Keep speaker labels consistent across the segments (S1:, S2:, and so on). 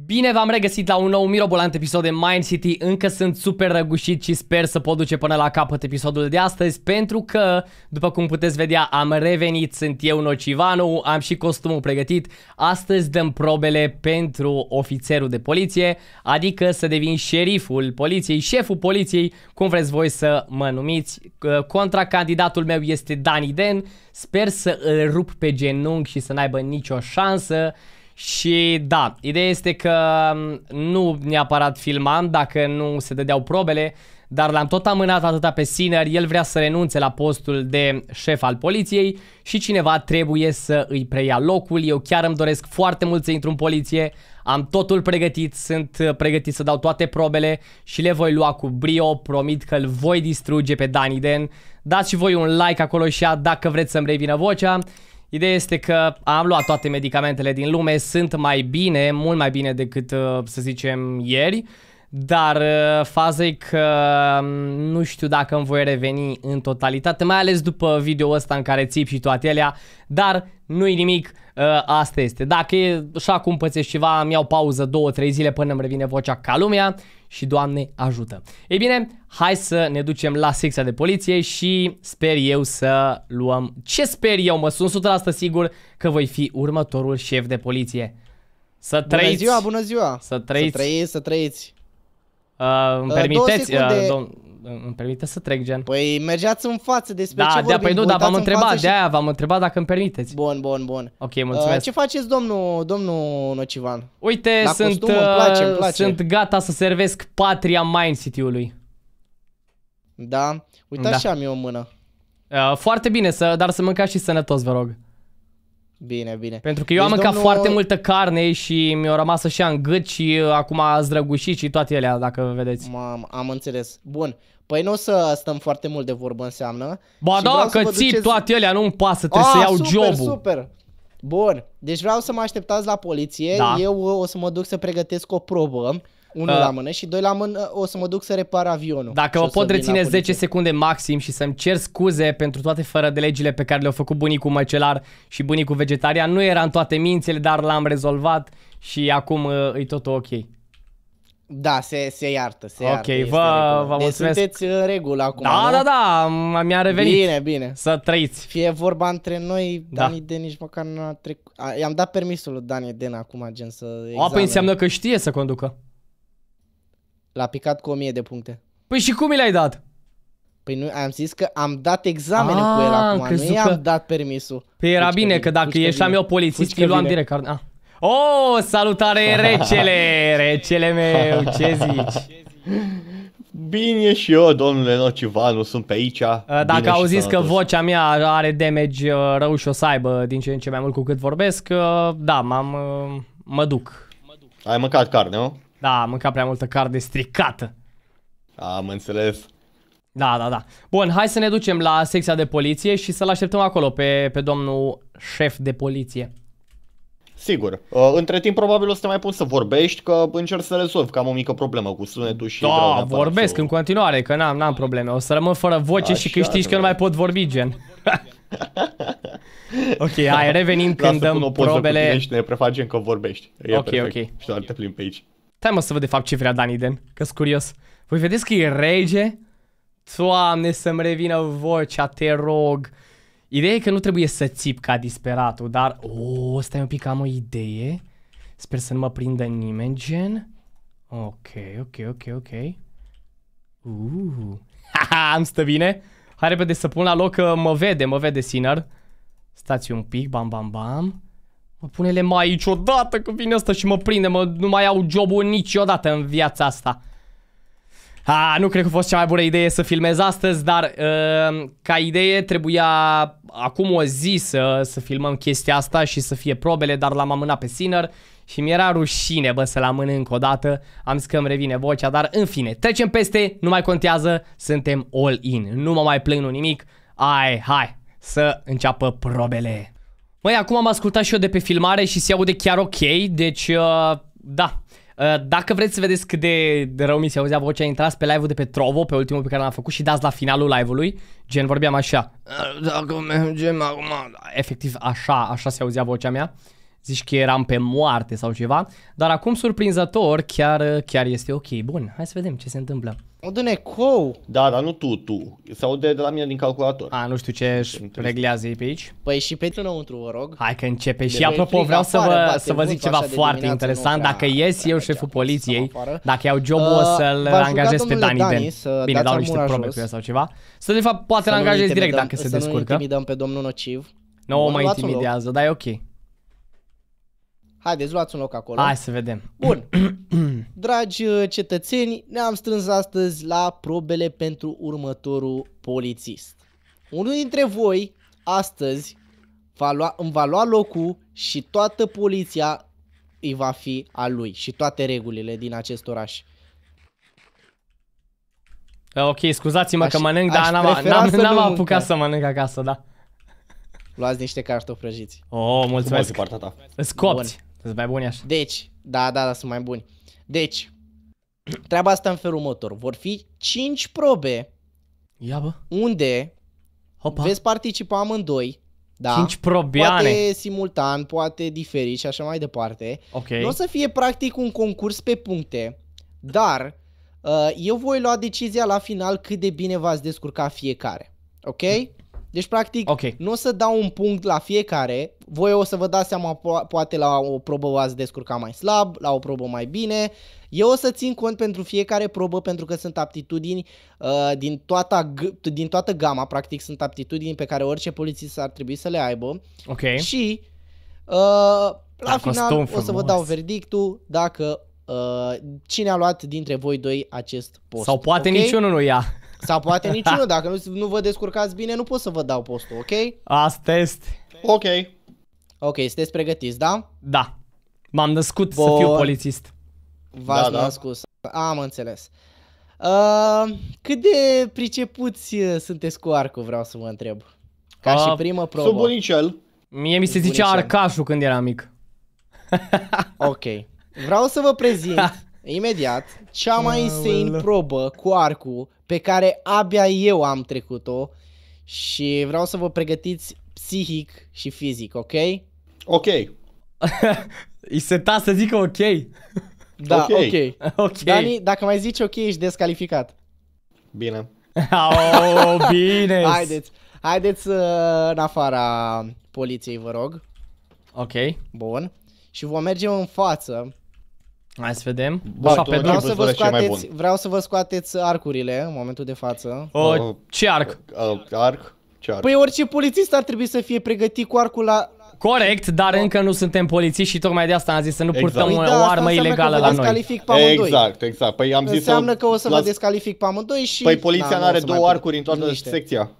S1: Bine v-am regăsit la un nou mirobolant episod de Mind City, încă sunt super răgușit și sper să pot duce până la capăt episodul de astăzi pentru că, după cum puteți vedea, am revenit, sunt eu Nocivanu, am și costumul pregătit, astăzi dăm probele pentru ofițerul de poliție, adică să devin șeriful poliției, șeful poliției, cum vreți voi să mă numiți. Ă, contracandidatul meu este Dani Den, sper să îl rup pe genunchi și să n-aibă nicio șansă și da, ideea este că nu neapărat filmam dacă nu se dădeau probele, dar l-am tot amânat atâta pe Sinner, el vrea să renunțe la postul de șef al poliției și cineva trebuie să îi preia locul. Eu chiar îmi doresc foarte mult să intru în poliție, am totul pregătit, sunt uh, pregătit să dau toate probele și le voi lua cu brio, promit că îl voi distruge pe Daniden. Dați și voi un like acolo și a, dacă vreți să-mi revină vocea. Ideea este că am luat toate medicamentele din lume, sunt mai bine, mult mai bine decât, uh, să zicem, ieri. Dar uh, faza e că mm, nu știu dacă îmi voi reveni în totalitate, mai ales după video ăsta în care țip și toate alea, dar nu-i nimic, Uh, asta este. Dacă e, și acum pățești ceva, îmi iau pauză 2-3 zile până îmi revine vocea ca lumea și Doamne ajută. Ei bine, hai să ne ducem la secția de poliție și sper eu să luăm... Ce sper eu? Mă sunt 100% sigur că voi fi următorul șef de poliție. Să trăiți! Bună ziua, bună ziua! Să trăiți! Să trăiți,
S2: să trăiți! Uh, îmi uh, permiteți, uh, domn
S1: îmi permite să trec, gen. Păi mergeați în față despre da, ce păi vorbim. Da, păi nu, dar v-am întrebat, și... de-aia v-am întrebat dacă îmi permiteți. Bun, bun, bun. Ok, uh, mulțumesc. Uh, ce faceți, domnul, domnul Nocivan? Uite, La sunt, costum, uh, îmi place, îmi uh, place. sunt gata să servesc patria Mind City-ului.
S2: Da? Uitați da. și am eu o mână.
S1: Uh, foarte bine, să, dar să mâncați și sănătos, vă rog. Bine, bine. Pentru că eu deci am mâncat domnul... foarte multă carne și mi-a rămas așa în gât și uh, acum a zdrăgușit și toate ele, dacă vedeți. Mam, am înțeles. Bun.
S2: Păi nu o să stăm foarte mult de vorbă înseamnă. Ba și da, că ții duceți...
S1: toate ele, nu-mi pasă, trebuie a, să ah,
S2: iau super, jobul. super. Bun, deci vreau să mă așteptați la poliție, da. eu uh, o să mă duc să pregătesc o probă unul uh, la mână și doi la mână uh, o să mă duc să repar avionul. Dacă o pot reține 10
S1: secunde maxim și să-mi cer scuze pentru toate fără de legile pe care le-au făcut bunicul măcelar și bunicul vegetarian, nu era în toate mințile, dar l-am rezolvat și acum uh, e tot ok.
S2: Da, se, se iartă, se Ok, iartă. Ok, vă, vă deci mulțumesc. Ne sunteți în uh, regulă acum, Da, nu? da, da, mi-a revenit. Bine, bine. Să trăiți. Fie vorba între noi, da. Dani Den nici măcar nu a trecut. I-am dat permisul lui Dani Den acum, gen să O, înseamnă că
S1: știe să conducă.
S2: L-a picat cu 1000 de puncte.
S1: Păi și cum i l-ai dat? Păi
S2: nu, am zis că am dat examen cu el ah, acum, nu i-am că... dat permisul.
S1: Păi era Fuci bine că, că dacă ești eu polițist, îi luam direct. Ah. Oh, salutare recele, recele meu, ce zici? Bine și eu,
S3: domnule Nocivanu, sunt pe aici. Uh, dacă au zis că
S1: vocea mea are damage uh, rău și o să aibă din ce în ce mai mult cu cât vorbesc, uh, da, m-am, mă duc. Ai mâncat carne, nu? Da, am mâncat prea multă carne stricată. Am înțeles. Da, da, da. Bun, hai să ne ducem la secția de poliție și să-l așteptăm acolo pe, pe domnul șef de poliție.
S3: Sigur. Uh, între timp probabil o să te mai pun să vorbești, că încerc să rezolv, că am o mică problemă cu sunetul și... Da, vorbesc
S1: în continuare, că n-am, am probleme. O să rămân fără voce Așa, și câștigi că nu mai pot vorbi, gen. ok, hai, revenim când dăm probele. Cu tine și
S3: ne prefacem că vorbești. E ok, perfect. ok. Și doar te plimbi pe
S1: aici. Stai mă să văd de fapt ce vrea Dani Den, că sunt curios. Voi vedeți că e rege? Doamne, să-mi revină vocea, te rog. Ideea e că nu trebuie să țip ca disperatul, dar... O, oh, stai un pic, am o idee. Sper să nu mă prindă nimeni, gen. Ok, ok, ok, ok. Uh. Ha îmi stă bine. Hai repede să pun la loc că uh, mă vede, mă vede Sinner. Stați un pic, bam, bam, bam. Mă pune-le mai aici odată că vine asta și mă prinde, mă, nu mai au jobul niciodată în viața asta. A, nu cred că a fost cea mai bună idee să filmez astăzi, dar uh, ca idee trebuia acum o zi să, să filmăm chestia asta și să fie probele, dar l-am amânat pe Sinner și mi-era rușine, bă, să-l amân încă o dată. Am zis că îmi revine vocea, dar în fine, trecem peste, nu mai contează, suntem all in. Nu mă mai plâng, nu nimic. Ai, hai, să înceapă probele. Măi, acum am ascultat și eu de pe filmare și se aude chiar ok, deci uh, da. Uh, dacă vreți să vedeți cât de, de rău mi se auzea vocea, intrați pe live-ul de pe Trovo, pe ultimul pe care l-am făcut și dați la finalul live-ului. Gen, vorbeam așa. Uh, dacă mergem acum... Efectiv, așa, așa se auzea vocea mea. Uh, zici că eram pe moarte sau ceva, dar acum surprinzător chiar, chiar este ok. Bun, hai să vedem ce se întâmplă. O un ecou. Da, dar nu tu, tu. Se aude de la mine din calculator. A, nu știu ce își reglează ei pe aici.
S2: Păi și pe înăuntru, vă rog.
S1: Hai că începe. De și apropo, vreau să vă, bate, să vă zic ceva foarte interesant. Dacă ies eu șeful poliției, dacă iau uh, jobul uh, să-l angajez pe Dani Ben. Bine, dau niște probe cu sau ceva. Să de fapt poate l angajez direct dacă se descurcă. Să nu intimidăm pe domnul nociv. Nu mă intimidează, dar e ok.
S2: Haideți, luați un loc acolo. Hai să vedem. Bun. Dragi uh, cetățeni, ne-am strâns astăzi la probele pentru următorul polițist. Unul dintre voi, astăzi, va lua, îmi va lua locul și toată poliția îi va fi a lui și toate regulile din acest oraș.
S1: Da, ok, scuzați-mă aș, că mănânc, dar n-am, n-am, n-am apucat să mănânc acasă, da.
S2: Luați niște cartofi prăjiți.
S1: Oh, mulțumesc.
S2: Scoapți. Sunt mai buni așa. Deci, da, da, da, sunt mai buni. Deci, treaba asta în felul următor. Vor fi 5 probe Ia bă. unde Hopa. veți participa amândoi. Da. 5 probiane. Poate simultan, poate diferit și așa mai departe. Ok. Nu o să fie practic un concurs pe puncte, dar uh, eu voi lua decizia la final cât de bine v-ați descurca fiecare. Ok? Deci, practic, okay. nu o să dau un punct la fiecare, voi o să vă dați seama, po- poate la o probă ați descurcat mai slab, la o probă mai bine. Eu o să țin cont pentru fiecare probă pentru că sunt aptitudini uh, din, toată, din toată gama, practic sunt aptitudini pe care orice polițist ar trebui să le aibă. Ok. Și uh, la final o frumos. să vă dau verdictul dacă uh, cine a luat dintre voi doi acest post. Sau poate okay? niciunul nu ia. Sau poate niciunul, dacă nu, nu vă descurcați bine, nu pot să vă dau postul, ok?
S1: Asta este.
S2: Ok. Ok, sunteți pregătiți, da?
S1: Da. M-am născut Bo... să fiu polițist. V-ați da, da. născut.
S2: Da. Am înțeles. Uh, cât de pricepuți uh, sunteți cu arcul, vreau să vă întreb. Ca uh, și primă probă. Sub
S1: bunicel. Mie mi se bunicel. zicea arcașul când eram mic. ok.
S2: Vreau să vă prezint imediat cea mai insane probă cu arcul pe care abia eu am trecut-o și vreau să vă pregătiți psihic și fizic, ok? Ok. I se ta să zică ok. Da, ok. okay. okay. Dani, dacă mai zici ok, ești descalificat. Bine. oh, bine. Haideți. Haideți uh, în afara poliției, vă rog. Ok. Bun. Și vom merge în față
S1: Hai să vedem. Bă, Bă, pe vreau, să vă scoateți,
S2: vreau să vă scoateți arcurile în momentul de față.
S1: Uh, uh, ce arc? Uh, arc? Ce arc? Păi
S2: orice polițist ar trebui să fie pregătit cu arcul
S1: la... Corect, dar încă nu suntem polițiști și tocmai de asta am zis să nu exact. purtăm exact. o, o da, armă ilegală la noi. Exact, exact. Păi am zis Înseamnă să... că o să las...
S2: descalific pe amândoi și... Păi poliția da, nu are două arcuri în toată secția.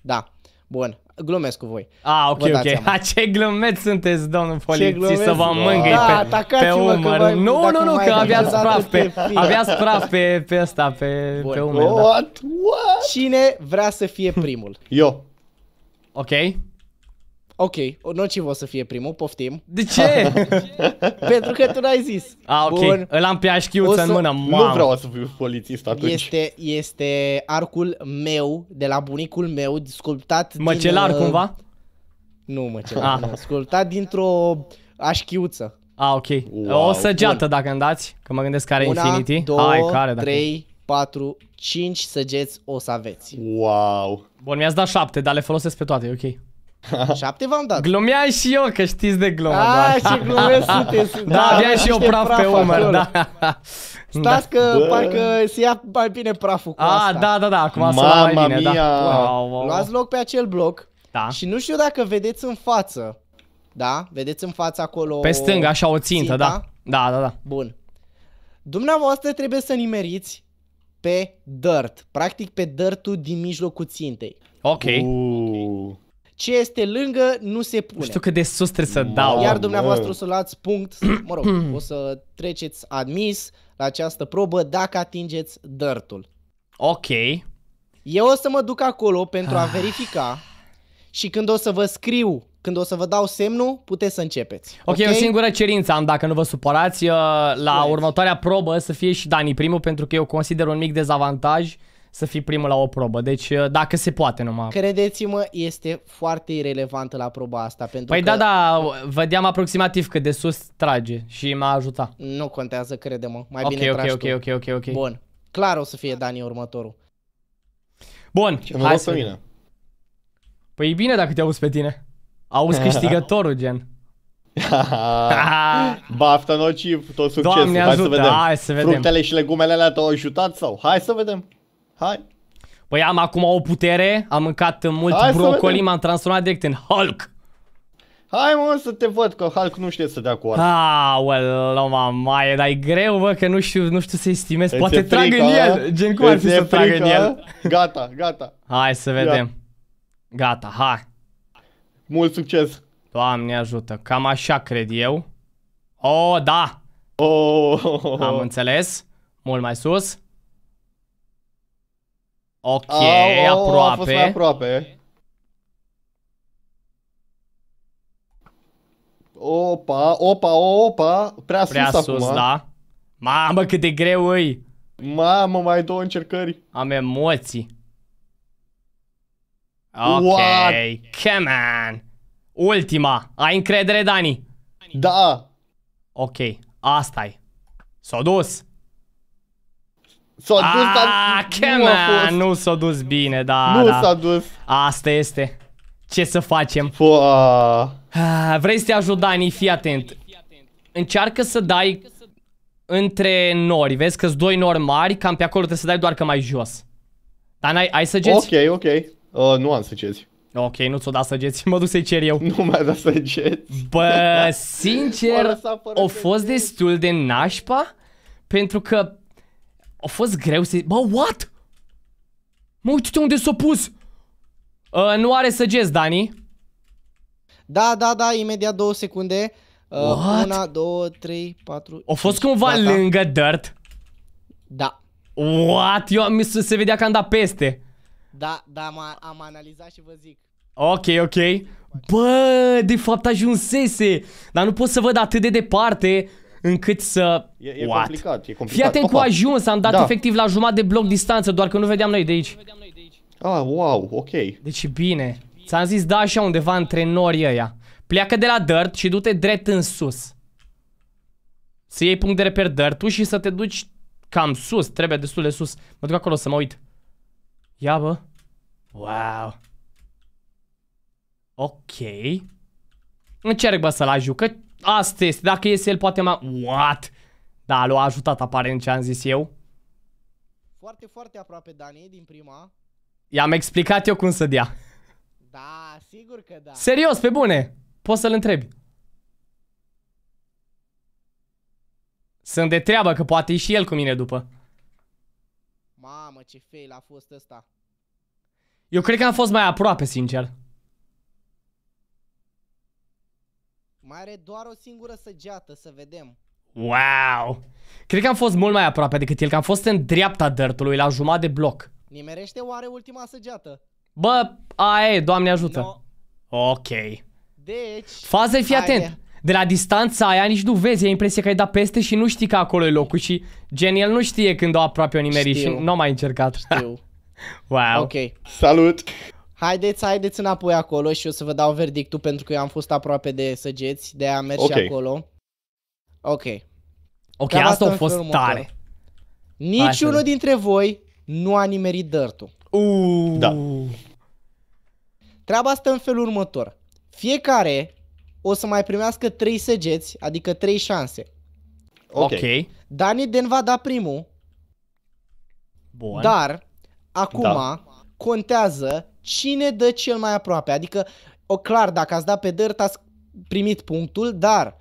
S2: Da, bun. Glumesc cu voi.
S1: A, ok, ok. A, ce glumeți sunteți, domnul polițist, să vă mângâi da, pe, pe umăr. nu, nu, nu, că avea praf pe, pe praf pe, pe ăsta, pe, Bun. pe umăr. Da. What?
S2: Da. What? Cine vrea să fie primul?
S1: Eu. Ok.
S2: Ok, nocivo o să fie primul, poftim. De ce? Pentru că tu n-ai zis. A, ok, Bun. îl am pe așchiuță să... în mână, mamă. Nu vreau să fiu polițist atunci. Este, este arcul meu, de la bunicul meu, sculptat Măcelar din, uh... cumva? Nu măcelar, ah. sculptat dintr-o așchiuță.
S1: A, ok. Wow, o săgeată bun. dacă îmi dați, că mă gândesc care Una, Infinity. Două, Hai, care, dacă... trei, 4, 5 săgeți o să aveți. Wow! Bun, mi-ați dat 7, dar le folosesc pe toate, ok. Șapte v-am dat. Glumeam și eu că știți de glumă. A, da. și glumesc sunteți. Da, da aveam și eu praf, praf pe umăr, da.
S2: Stați da. că Bă. parcă se ia mai bine praful cu A, asta. da, da, da, acum Mama mai bine, mia. da. Wow, wow. Luați loc pe acel bloc da. și nu știu dacă vedeți în față, da? Vedeți în față acolo... Pe stânga, așa o țintă, da. Da, da, da. Bun. Dumneavoastră trebuie să nimeriți pe dirt, practic pe dirt din mijlocul țintei.
S1: Ok. Uh. okay
S2: ce este lângă nu se pune. Știu că
S1: de sus trebuie să dau. Iar dumneavoastră o să
S2: luați punct, mă rog, o să treceți admis la această probă dacă atingeți dărtul. Ok. Eu o să mă duc acolo pentru a ah. verifica și când o să vă scriu, când o să vă dau semnul, puteți să începeți. Ok, okay? o
S1: singură cerință am, dacă nu vă supărați, uh, la următoarea probă să fie și Dani primul, pentru că eu consider un mic dezavantaj uh, să fii primul la o probă. Deci uh, dacă se poate numai.
S2: Credeți-mă, este foarte irelevantă la proba asta. Pentru păi că... da,
S1: da, vedeam aproximativ cât de sus trage și m-a ajutat. Nu
S2: contează, crede-mă. Mai okay, bine okay, tragi okay, tu. ok, ok, ok. Bun. Clar o să fie Dani următorul.
S1: Bun, Ce hai să... Mine. Păi e bine dacă te auzi pe tine. Auzi câștigătorul, gen.
S3: Bafta nocii, tot succesul. Doamne hai ajută, să vedem. hai să vedem. Fructele și legumele alea te-au ajutat sau? Hai să vedem. Hai.
S1: Păi am acum o putere, am mâncat mult Hai brocoli, m-am transformat direct în Hulk.
S3: Hai mă să te văd că Hulk nu știe să dea cu
S1: arma. Aoleu, mama, e, dar e greu, bă, că nu știu, nu știu să estimez. Poate trag în el. Gen cum ar fi să trag în el?
S3: Gata, gata.
S1: Hai să vedem. Ia. Gata, hai. Mult succes. Doamne ajută, cam așa cred eu. Oh, da. Oh. Am înțeles. Mult mai sus. Ok, o, aproape. A fost
S3: aproape. Opa, opa, opa,
S1: prea sus Prea sus, acum. da. Mamă, cât de greu e. Mamă, mai două încercări. Am emoții. Ok, What? come on. Ultima. Ai încredere, Dani? Da. Ok, asta i S-a dus. S-a dus, ah, dar nu a fost. Nu s-a dus bine, da. Nu da. s-a dus. Asta este. Ce să facem? Ah, vrei să te ajut, Dani? Fii atent. Încearcă să dai între nori. Vezi că-s doi nori mari, cam pe acolo trebuie să dai doar că mai jos. Dar ai, ai săgeți? Ok, ok. Uh, nu am săgeți. Ok, nu ți-o da săgeți, mă duc să-i cer eu. Nu mai da săgeți. Bă, sincer, o fost destul de nașpa, pentru că a fost greu să... Bă, what? Mă, uite unde s-a pus! Uh, nu are săgeți, Dani.
S2: Da, da, da, imediat două secunde. Uh,
S1: una, două, trei, patru... A fost cinci. cumva da, lângă da. dirt? Da. What? Eu am se vedea că am dat peste.
S2: Da, da, am, am analizat și vă zic.
S1: Ok, ok. Bă, de fapt ajunsese, dar nu pot să văd atât de departe încât să... E,
S3: e complicat, e complicat. Fii atent cu ajuns, am dat da. efectiv
S1: la jumătate de bloc distanță, doar că nu vedeam noi de aici. Ah, wow, ok. Deci bine. Ți-am zis, da, așa undeva între norii ăia. Pleacă de la dirt și du-te drept în sus. Să iei punct de reper dirt și să te duci cam sus, trebuie destul de sus. Mă duc acolo să mă uit. Ia bă. Wow. Ok. Încerc bă să-l ajut, că Asta este, dacă iese el poate mai... What? Da, l-a ajutat aparent ce am zis eu.
S2: Foarte, foarte aproape, Dani, din prima.
S1: I-am explicat eu cum să dea.
S2: Da, sigur că da.
S1: Serios, pe bune. Poți să-l întrebi. Sunt de treabă că poate și el cu mine după.
S2: Mamă, ce fail a fost ăsta.
S1: Eu cred că am fost mai aproape, sincer.
S2: Mai are doar o singură săgeată, să vedem.
S1: Wow! Cred că am fost mult mai aproape decât el, că am fost în dreapta dărtului, la jumătate de bloc.
S2: Nimerește oare ultima săgeată?
S1: Bă, aia e, doamne ajută. No. Ok. Deci... Faze, fii aia. atent. De la distanța aia nici nu vezi, ai impresia că ai dat peste și nu știi că acolo e locul și gen el nu știe când o aproape o nimeri Știu. și nu mai încercat. Știu. wow. Ok.
S2: Salut! Haideți, haideți înapoi acolo și o să vă dau verdictul pentru că eu am fost aproape de săgeți, de a merge okay. acolo. Ok. Ok, Dar asta a fost tare. Niciunul dintre voi nu a nimerit dărtul. Uuu. Da. Treaba asta în felul următor. Fiecare o să mai primească 3 săgeți, adică 3 șanse. Ok. okay. Dani Den va da primul.
S1: Bun. Dar,
S2: acum, da. contează cine dă cel mai aproape. Adică, o, clar, dacă ați dat pe dirt, ați primit punctul, dar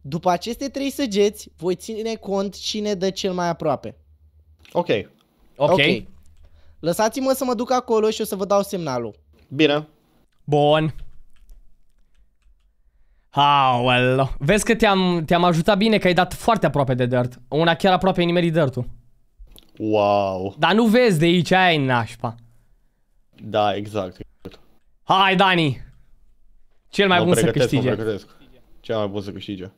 S2: după aceste trei săgeți, voi ține cont cine dă cel mai aproape. Ok. Ok. okay. Lăsați-mă să mă duc acolo și o să vă dau semnalul.
S1: Bine. Bun. well. Vezi că te-am te -am ajutat bine, că ai dat foarte aproape de dirt. Una chiar aproape ai nimerit dirt -ul. Wow. Dar nu vezi de aici, aia e nașpa. Da, exact. Hai, Dani! Cel mai mă bun
S4: să
S3: câștige.
S1: Cel mai bun să câștige.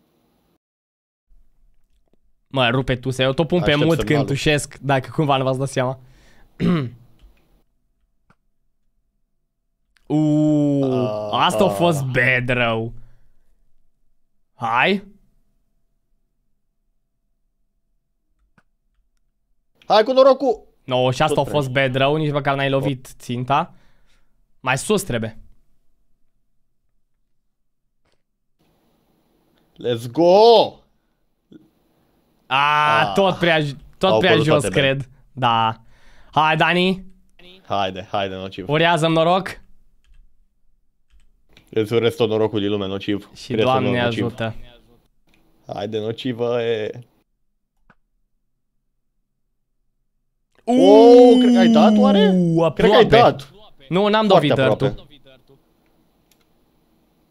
S1: Mă, rupe tu, să eu tot pun Aștept pe mut semnalul. când tușesc, dacă cumva nu v-ați dat seama.
S4: Uuuu, uh, ah. asta a fost
S1: bad rău. Hai.
S3: Hai cu norocul!
S1: No, și asta a fost bad rău, nici măcar n-ai lovit ținta. Mai sus trebuie. Let's go! A, ah, tot prea, tot prea jos, cred. Bine. Da. Hai, Dani. Haide, haide, nociv. urează noroc.
S3: Îți urez tot norocul din lume, nociv. Și Crezi Doamne nociv.
S1: ajută. Haide, nocivă,
S3: e... Uuuu, cred că ai dat oare? Aproape.
S1: Cred că ai dat. Nu, n-am dovit viitorul.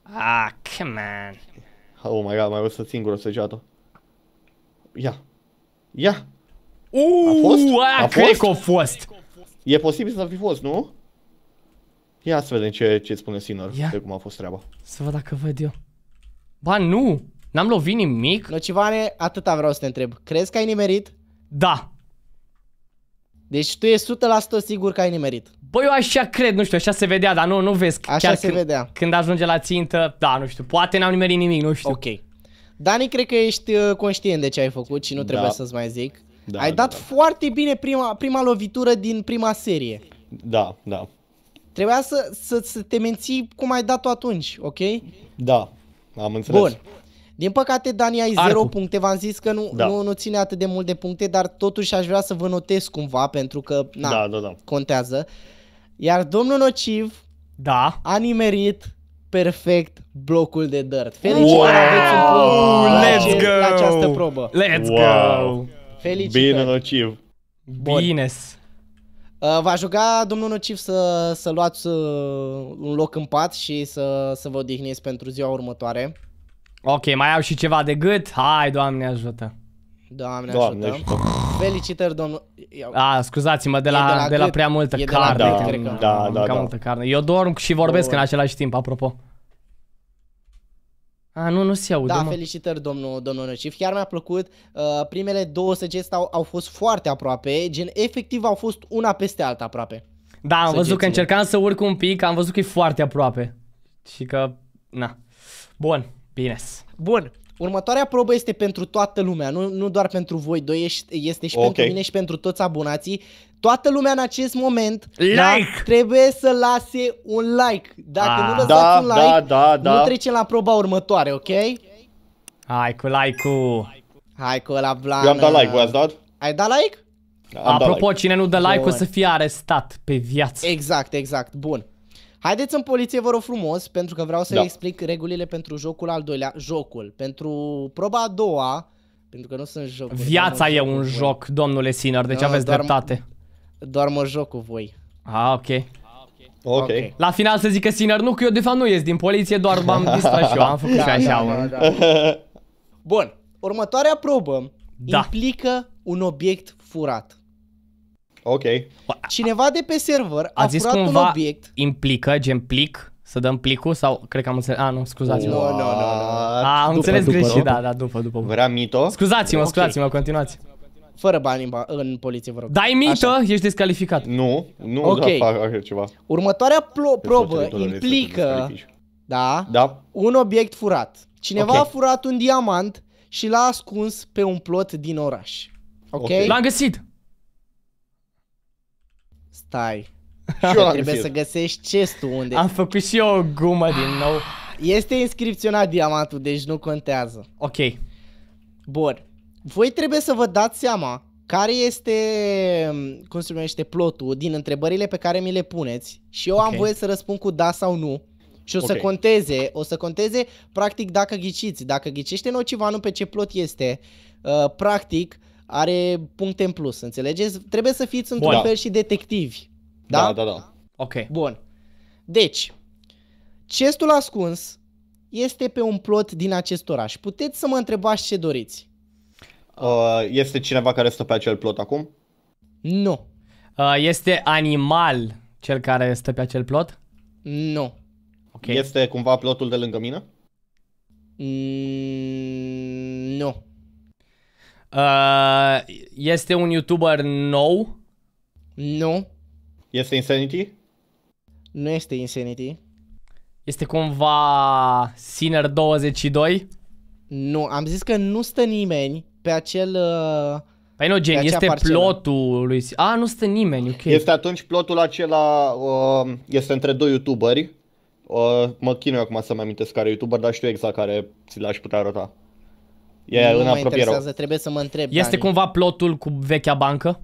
S1: Ah, come
S3: on. Oh my god, mai văzut singură săgeată. Ia. Ia.
S4: Uuu, a fost? A, cred fost? că a
S3: fost. E posibil să fi fost, nu? Ia să vedem ce, ce spune Sinor Ia. de cum a fost treaba.
S1: Să văd dacă
S2: văd eu. Ba nu, n-am lovit nimic. Nocivane, atâta vreau să te întreb. Crezi că ai nimerit? Da. Deci tu ești 100% sigur că ai nimerit.
S1: Băi, eu așa cred, nu știu, așa se vedea, dar nu, nu vezi. Așa chiar se când, vedea. Când ajunge la țintă, da, nu știu, poate n-am nimerit nimic, nu știu. Ok.
S2: Dani, cred că ești uh, conștient de ce ai făcut și nu da. trebuie da. să-ți mai zic. Da, ai da, dat da. foarte bine prima, prima lovitură din prima serie. Da, da. Trebuia să, să, să te menții cum ai dat-o atunci, ok? Da, am înțeles. Bun. Din păcate, Dani, ai Arcu. 0 puncte. V-am zis că nu, da. nu, nu ține atât de mult de puncte, dar totuși aș vrea să vă notez cumva, pentru că na, da, da, da. contează. Iar domnul Nociv da. a nimerit perfect blocul de dirt. Felicitări, wow! aveți un punct Let's la, go! la această
S4: probă. Let's wow!
S2: go! Felicitări! Bine, Nociv! Bun. Bine! Uh, va juca domnul Nociv, să, să luați uh, un loc în pat și să, să vă odihniți pentru ziua următoare.
S1: Ok, mai au și ceva de gât? Hai, doamne ajută.
S2: Doamne, doamne ajută. Felicitări, domnul. Ah,
S1: scuzați-mă, de la, de la, de la prea multă e carne. De la da, cred că. Da, da, da. multă carne. Eu dorm și vorbesc Doar. în același timp, apropo. A, nu, nu se aude, Da, mă.
S2: felicitări, domnul, domnul Răcif. Chiar mi-a plăcut. Uh, primele două săgeți au, au fost foarte aproape. Gen, efectiv, au fost una peste alta aproape. Da, am văzut că încercam
S1: să urc un pic, am văzut că e foarte aproape. Și că, na. Bun. Bine.
S2: Bun. Următoarea probă este pentru toată lumea, nu, nu doar pentru voi doi, este și okay. pentru mine și pentru toți abonații. Toată lumea în acest moment like. da, trebuie să lase un like. Dacă ah. nu lăsați da, un da, like, da, da, da. nu trecem la proba următoare, ok?
S1: Hai cu like-ul! Hai cu ăla blană! Eu am dat like, voi ați dat?
S2: Ai dat like?
S1: Am Apropo, dat like. cine nu dă like Bun. o să fie arestat pe viață.
S2: Exact, exact, bun. Haideți în poliție, vă rog frumos, pentru că vreau să da. explic regulile pentru jocul al doilea, jocul. Pentru proba a doua, pentru că nu sunt jocuri. Viața e
S1: un joc, voi. domnule Sinner, deci no, aveți doar dreptate. Doar mă joc cu voi. Ah, ok. Ok. La final să zică Sinner, nu că eu de fapt nu ies din poliție, doar m-am distrat și eu, am făcut da, și așa. Da, da,
S2: da. Bun, următoarea probă da. implică un obiect furat. Ok. Cineva de pe server
S1: a, a zis furat cumva un obiect. implică, gen plic, să dăm plicul sau cred că am înțeles. A, nu, scuzați-mă. Nu, no, nu, no, nu. No, a, am înțeles greșit, da, da, după, după. Vrea mito? Scuzați-mă, scuzați-mă, okay.
S2: continuați. Fără bani în, în poliție, vă rog. Dai
S1: mită, Așa. ești descalificat. Nu, nu da, okay. fac așa ceva.
S2: Următoarea probă implică da, da, un obiect furat. Cineva okay. a furat un diamant și l-a ascuns pe un plot din oraș. Ok? okay. L-am găsit stai. Și Trebuie să găsești chestul unde... Am făcut și eu o gumă din ah, nou. Este inscripționat diamantul, deci nu contează. Ok. Bun. Voi trebuie să vă dați seama care este, cum se numește, plotul din întrebările pe care mi le puneți și eu okay. am voie să răspund cu da sau nu. Și o okay. să conteze, o să conteze practic dacă ghiciți, dacă ghicește nocivanul pe ce plot este, uh, practic uh, are puncte în plus, înțelegeți? Trebuie să fiți într-un fel și detectivi. Da? Da, da, da. Ok. Bun. Deci, cestul ascuns este pe un plot din acest oraș. Puteți să mă întrebați ce doriți.
S3: Uh, este cineva care stă pe acel plot acum?
S1: Nu. Uh, este animal cel care stă pe acel plot? Nu.
S3: Okay. Este cumva plotul de lângă mine?
S1: Mm, nu. Uh, este un YouTuber nou? Nu.
S3: Este
S2: Insanity?
S1: Nu este Insanity. Este cumva Sinner22?
S2: Nu, am zis că nu stă nimeni pe acel...
S1: Uh, păi nu, gen, este parcelă. plotul lui... A, nu stă nimeni, ok. Este
S2: atunci plotul
S3: acela, uh, este între doi youtuberi. Uh, mă chinui acum să-mi amintesc care youtuber, dar știu exact care ți l-aș putea arăta. E nu în mă interesează,
S2: trebuie să mă întreb. Este Dani.
S1: cumva plotul cu vechea bancă?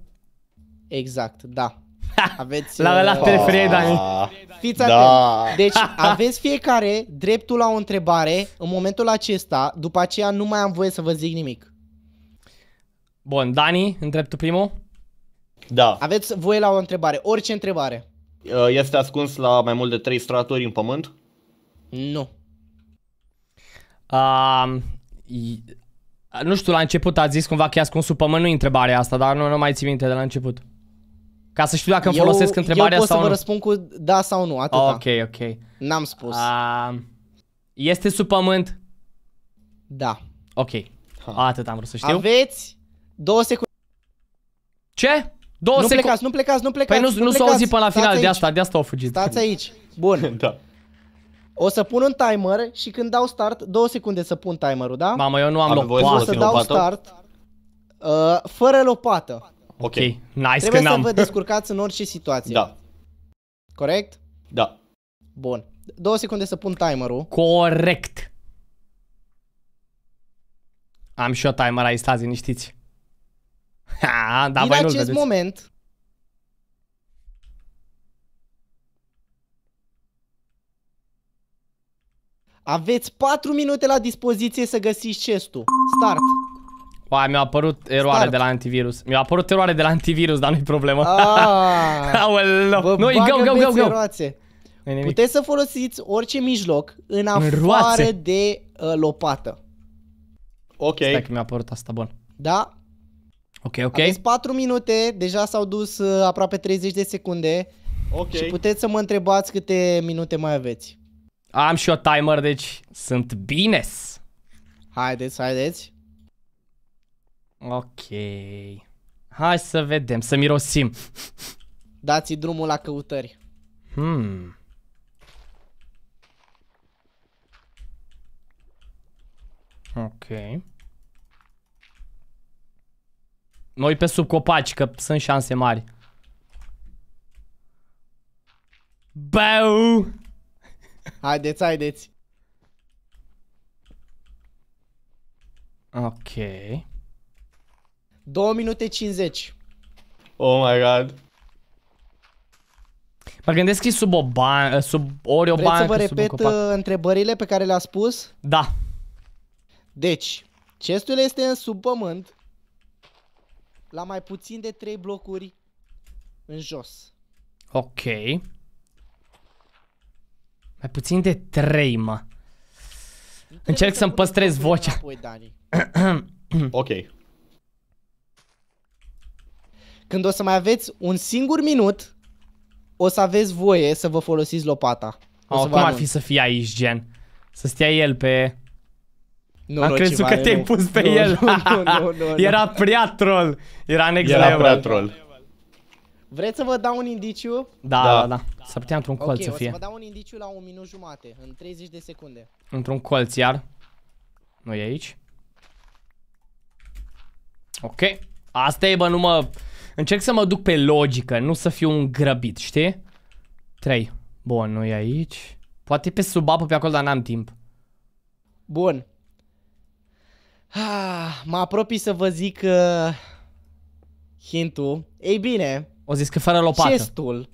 S2: Exact, da. Aveți... la ăla uh, te referiai, ah. Dani. Fiți da. Deci aveți fiecare dreptul la o întrebare în momentul acesta, după aceea nu mai am voie să vă zic nimic.
S1: Bun, Dani, întreb tu primul? Da. Aveți voie la o întrebare, orice întrebare. Uh, este ascuns la mai mult de 3 straturi în pământ? Nu. Um, nu știu, la început ați zis cumva că i-ați consupă nu întrebarea asta, dar nu, nu mai ții minte de la început. Ca să știu dacă îmi eu, folosesc întrebarea sau nu. Eu pot să
S2: vă nu. răspund cu da sau nu, atâta. Ok, ok. N-am spus. Uh, este
S1: sub pământ? Da. Ok. Ha. Atât am vrut să știu.
S2: Aveți două secunde. Ce? Două secunde. Nu plecați, nu plecați, nu plecați. Păi nu, nu, s-o auzit până la final, de asta, de asta au fugit. Stați aici. Bun. da. O să pun un timer și când dau start, două secunde să pun timerul, da? Mamă, eu nu am, am lopată. O să dau lopată? start uh, fără lopată.
S1: Ok, nice Trebuie că n-am. să vă
S2: descurcați în orice situație. Da. Corect?
S1: Da. Bun.
S2: Două secunde să pun timerul. Corect.
S1: Am și eu timer aici, stați niștiți. Ha, da, În acest
S2: moment, Aveți 4 minute la dispoziție să găsiți chestul. Start.
S1: Oa, mi-a apărut eroare Start. de la antivirus. Mi-a apărut eroare de la antivirus, dar nu-i problemă. Ah. Aoleo. Vă Noi,
S2: go, go, go, go. Puteți să folosiți orice mijloc în afară în de uh, lopată.
S1: Ok. Stai că mi-a apărut asta, bun. Da? Ok,
S2: ok. Aveți 4 minute, deja s-au dus uh, aproape 30 de secunde. Ok. Și puteți să mă întrebați câte minute mai aveți.
S1: Am și o timer, deci sunt bines.
S2: Haideți, haideți.
S1: Ok. Hai să vedem, să mirosim.
S2: Dați drumul la căutări.
S1: Hmm. Ok. Noi pe sub copaci, că sunt șanse mari.
S2: Bău! Haideți, haideți.
S1: Ok. 2 minute 50. Oh my god. Mă gândesc că e sub o bancă, eh, sub ori o Vreți bancă, să vă repet eh,
S2: întrebările pe care le-a spus?
S1: Da. Deci, chestul
S2: este în sub pământ, la mai puțin de 3 blocuri în jos.
S1: Ok. Mai puțin de 3, mă. Încerc să-mi păstrez vocea. ok.
S2: Când o să mai aveți un singur minut, o să aveți voie să vă folosiți lopata.
S1: O oh, cum ar fi să fie aici, gen? Să stea el pe... Nu, Am crezut că te-ai pus pe nu, el. Nu,
S4: nu, nu, nu, Era
S1: prea troll. Era next Era level. prea troll.
S2: Vreți să vă dau un indiciu?
S1: Da, da, da. da. Să putea într-un colț okay, să fie. o să vă
S2: dau un indiciu la un minut jumate, în 30 de secunde.
S1: Într-un colț iar. Nu e aici. Ok. Asta e, bă, nu mă... Încerc să mă duc pe logică, nu să fiu un grăbit, știi? 3. Bun, nu e aici. Poate pe sub apă pe acolo, dar n-am timp. Bun. Ah, mă apropii să vă zic uh,
S2: hintul. Ei bine,
S1: o zis că fără lopată. Chestul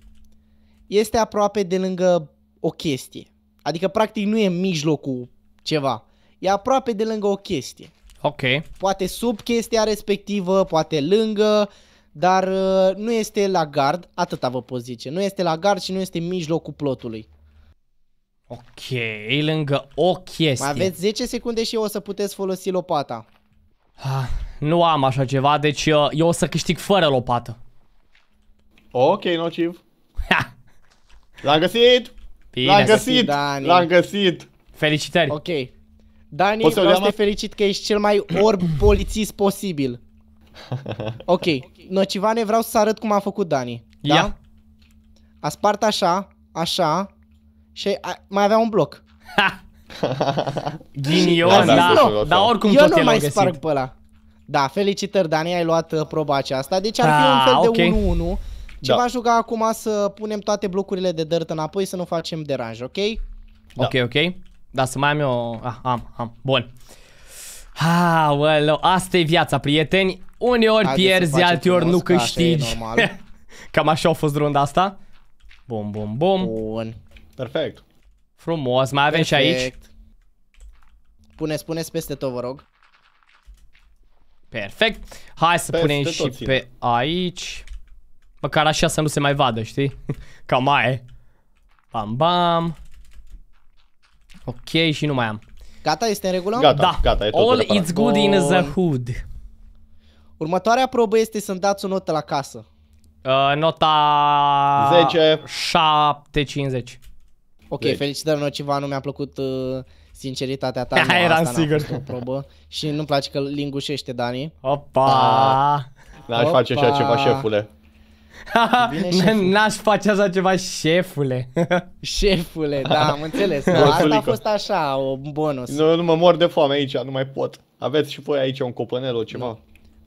S2: este aproape de lângă o chestie. Adică practic nu e în mijlocul ceva. E aproape de lângă o chestie. Ok. Poate sub chestia respectivă, poate lângă, dar uh, nu este la gard, atâta vă pot zice. Nu este la gard și nu este în mijlocul plotului.
S1: Ok, lângă o chestie. Mai aveți
S2: 10 secunde și eu o să puteți folosi lopata.
S1: Ah, nu am așa ceva, deci eu, uh, eu o să câștig fără lopată.
S3: Ok, nociv. L-am găsit! L-am găsit! L-am găsit! Felicitări! Ok.
S2: Dani, Poți vreau să te felicit că ești cel mai orb polițist posibil. Ok. Nocivane, vreau să arăt cum a făcut Dani. Da? Ia. A spart așa, așa și a, mai avea un bloc.
S1: Ghinion, da da da. da, da, da, dar oricum Eu tot nu mai sparg pe
S2: ăla. Da, felicitări, Dani, ai luat uh, proba aceasta. Deci ar fi ah, un fel okay. de 1-1. Ce da. va juca acum să punem toate blocurile de dirt înapoi să nu facem deranj, ok?
S1: Da. Ok, ok. Da, să mai am eu... Ah, am, am. Bun. Ha, well, asta e viața, prieteni. Uneori Haide pierzi, alteori nu câștigi. Cam așa a fost runda asta. Bum, bum, bum. Bun. Perfect. Frumos, mai avem Perfect. și aici.
S2: Puneți, puneți peste tot, vă rog.
S1: Perfect. Hai să peste punem și ține. pe aici. Măcar așa să nu se mai vadă, știi? Cam mai e. Bam, bam. Ok, și nu mai am.
S2: Gata, este în regulă? Gata, da. gata, e tot All it's good Bun. in the hood. Următoarea probă este să-mi dați o notă la casă.
S1: Uh, nota... 10. 750. Ok, 10. Deci. felicitări, Nociva, nu mi-a plăcut uh, sinceritatea
S2: ta. Ha, era asta sigur. O probă și nu-mi place că lingușește Dani. Opa! Da. N-aș face așa ceva, șefule.
S1: N-aș face așa ceva, șefule. șefule, da, am înțeles. asta a fost
S2: așa, o bonus.
S3: Nu, nu mă mor de foame aici, nu mai pot. Aveți și voi aici un copanel, ceva. Da.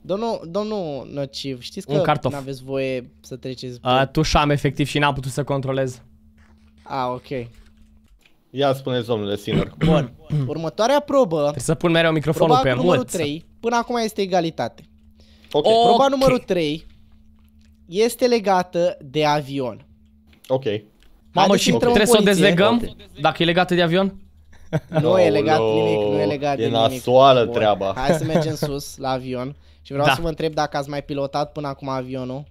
S2: Domnul, domnul Nociv, știți că nu aveți voie să treceți...
S1: Uh, tu am efectiv și n-am putut să controlez. A, ok. Ia spuneți, domnule Sinor. Bun.
S2: Următoarea probă... Trebuie
S1: să pun mereu microfonul proba pe numărul 3.
S2: Până acum este egalitate. Okay. Proba okay. numărul 3 este legată de avion.
S1: Ok. Mamă, și okay. trebuie să o dezlegăm? Dacă e legată de avion? Nu no, e legat no, nimic, nu e legat e de nimic. E nasoală Bun. treaba. Hai să
S2: mergem sus la avion și vreau da. să vă întreb dacă ați mai pilotat până acum avionul.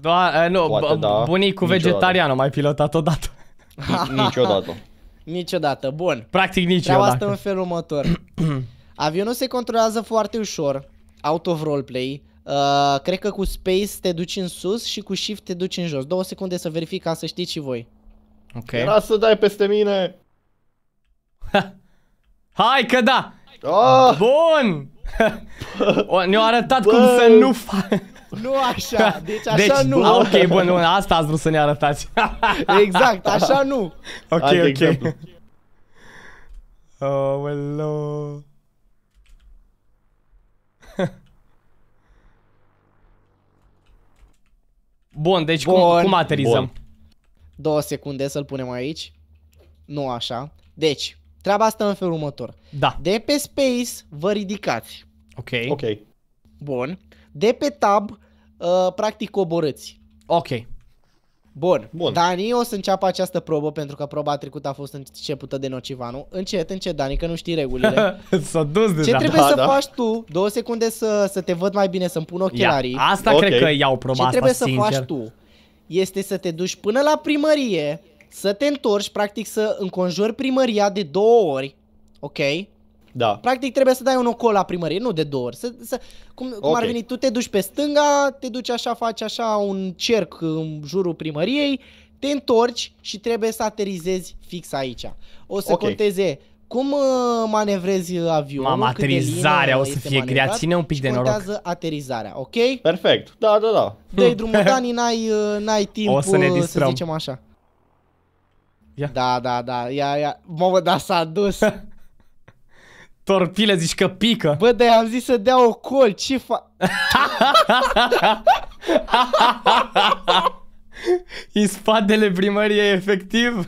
S1: Da, nu, Poate da, bunicul vegetarian a mai pilotat odată. Niciodată.
S2: Niciodată, bun.
S1: Practic niciodată. Treaba asta în
S2: felul următor. Avionul se controlează foarte ușor, out of roleplay, Uh, cred că cu space te duci în sus și cu shift te duci în jos. Două secunde să verific ca să știți
S1: și voi. Ok. Era
S2: să dai peste mine.
S1: Hai că da! Oh! Bun! Ne-au arătat Bă. cum să nu
S4: fac. Nu așa, deci așa deci, nu. Ah, ok, bun, bun,
S1: asta ați vrut să ne arătați. exact, așa nu. Ok, Hai ok. Exemplu.
S4: Oh, hello.
S1: Bun, deci Bun. Cum, cum aterizăm? Bun.
S2: Două secunde să-l punem aici. Nu așa. Deci, treaba asta în felul următor. Da. De pe Space vă ridicați. Ok. Ok. Bun. De pe Tab, uh, practic coborâți. Ok. Bun. Bun. Dani o să înceapă această probă pentru că proba trecută a fost începută de Nocivanu. Încet, încet, Dani, că nu știi regulile.
S1: S-a dus deja. Ce trebuie da, să da. faci
S2: tu? Două secunde să, să te văd mai bine, să-mi pun ochelarii. Ia. Asta okay. cred că iau proba Ce asta, trebuie sincer. să faci tu este să te duci până la primărie, să te întorci, practic să înconjori primăria de două ori, ok? Da. Practic trebuie să dai un ocol la primărie, nu de două ori. Să, să, cum, cum okay. ar veni, tu te duci pe stânga, te duci așa, faci așa un cerc în jurul primăriei, te întorci și trebuie să aterizezi fix aici. O să okay. conteze cum uh, manevrezi avionul? Mama, aterizarea o să fie grea, ține un pic de noroc. Contează aterizarea, ok? Perfect, da, da, da. Dă-i drumul, Dani, n-ai, uh, n-ai timp o să, ne uh, distrăm. să zicem așa. Ia. Da, da, da, ia, ia. Mamă, dar s-a dus. Torpile zici că pică. Bă, dar am zis să dea o col, ce fa...
S1: În spatele primăriei efectiv.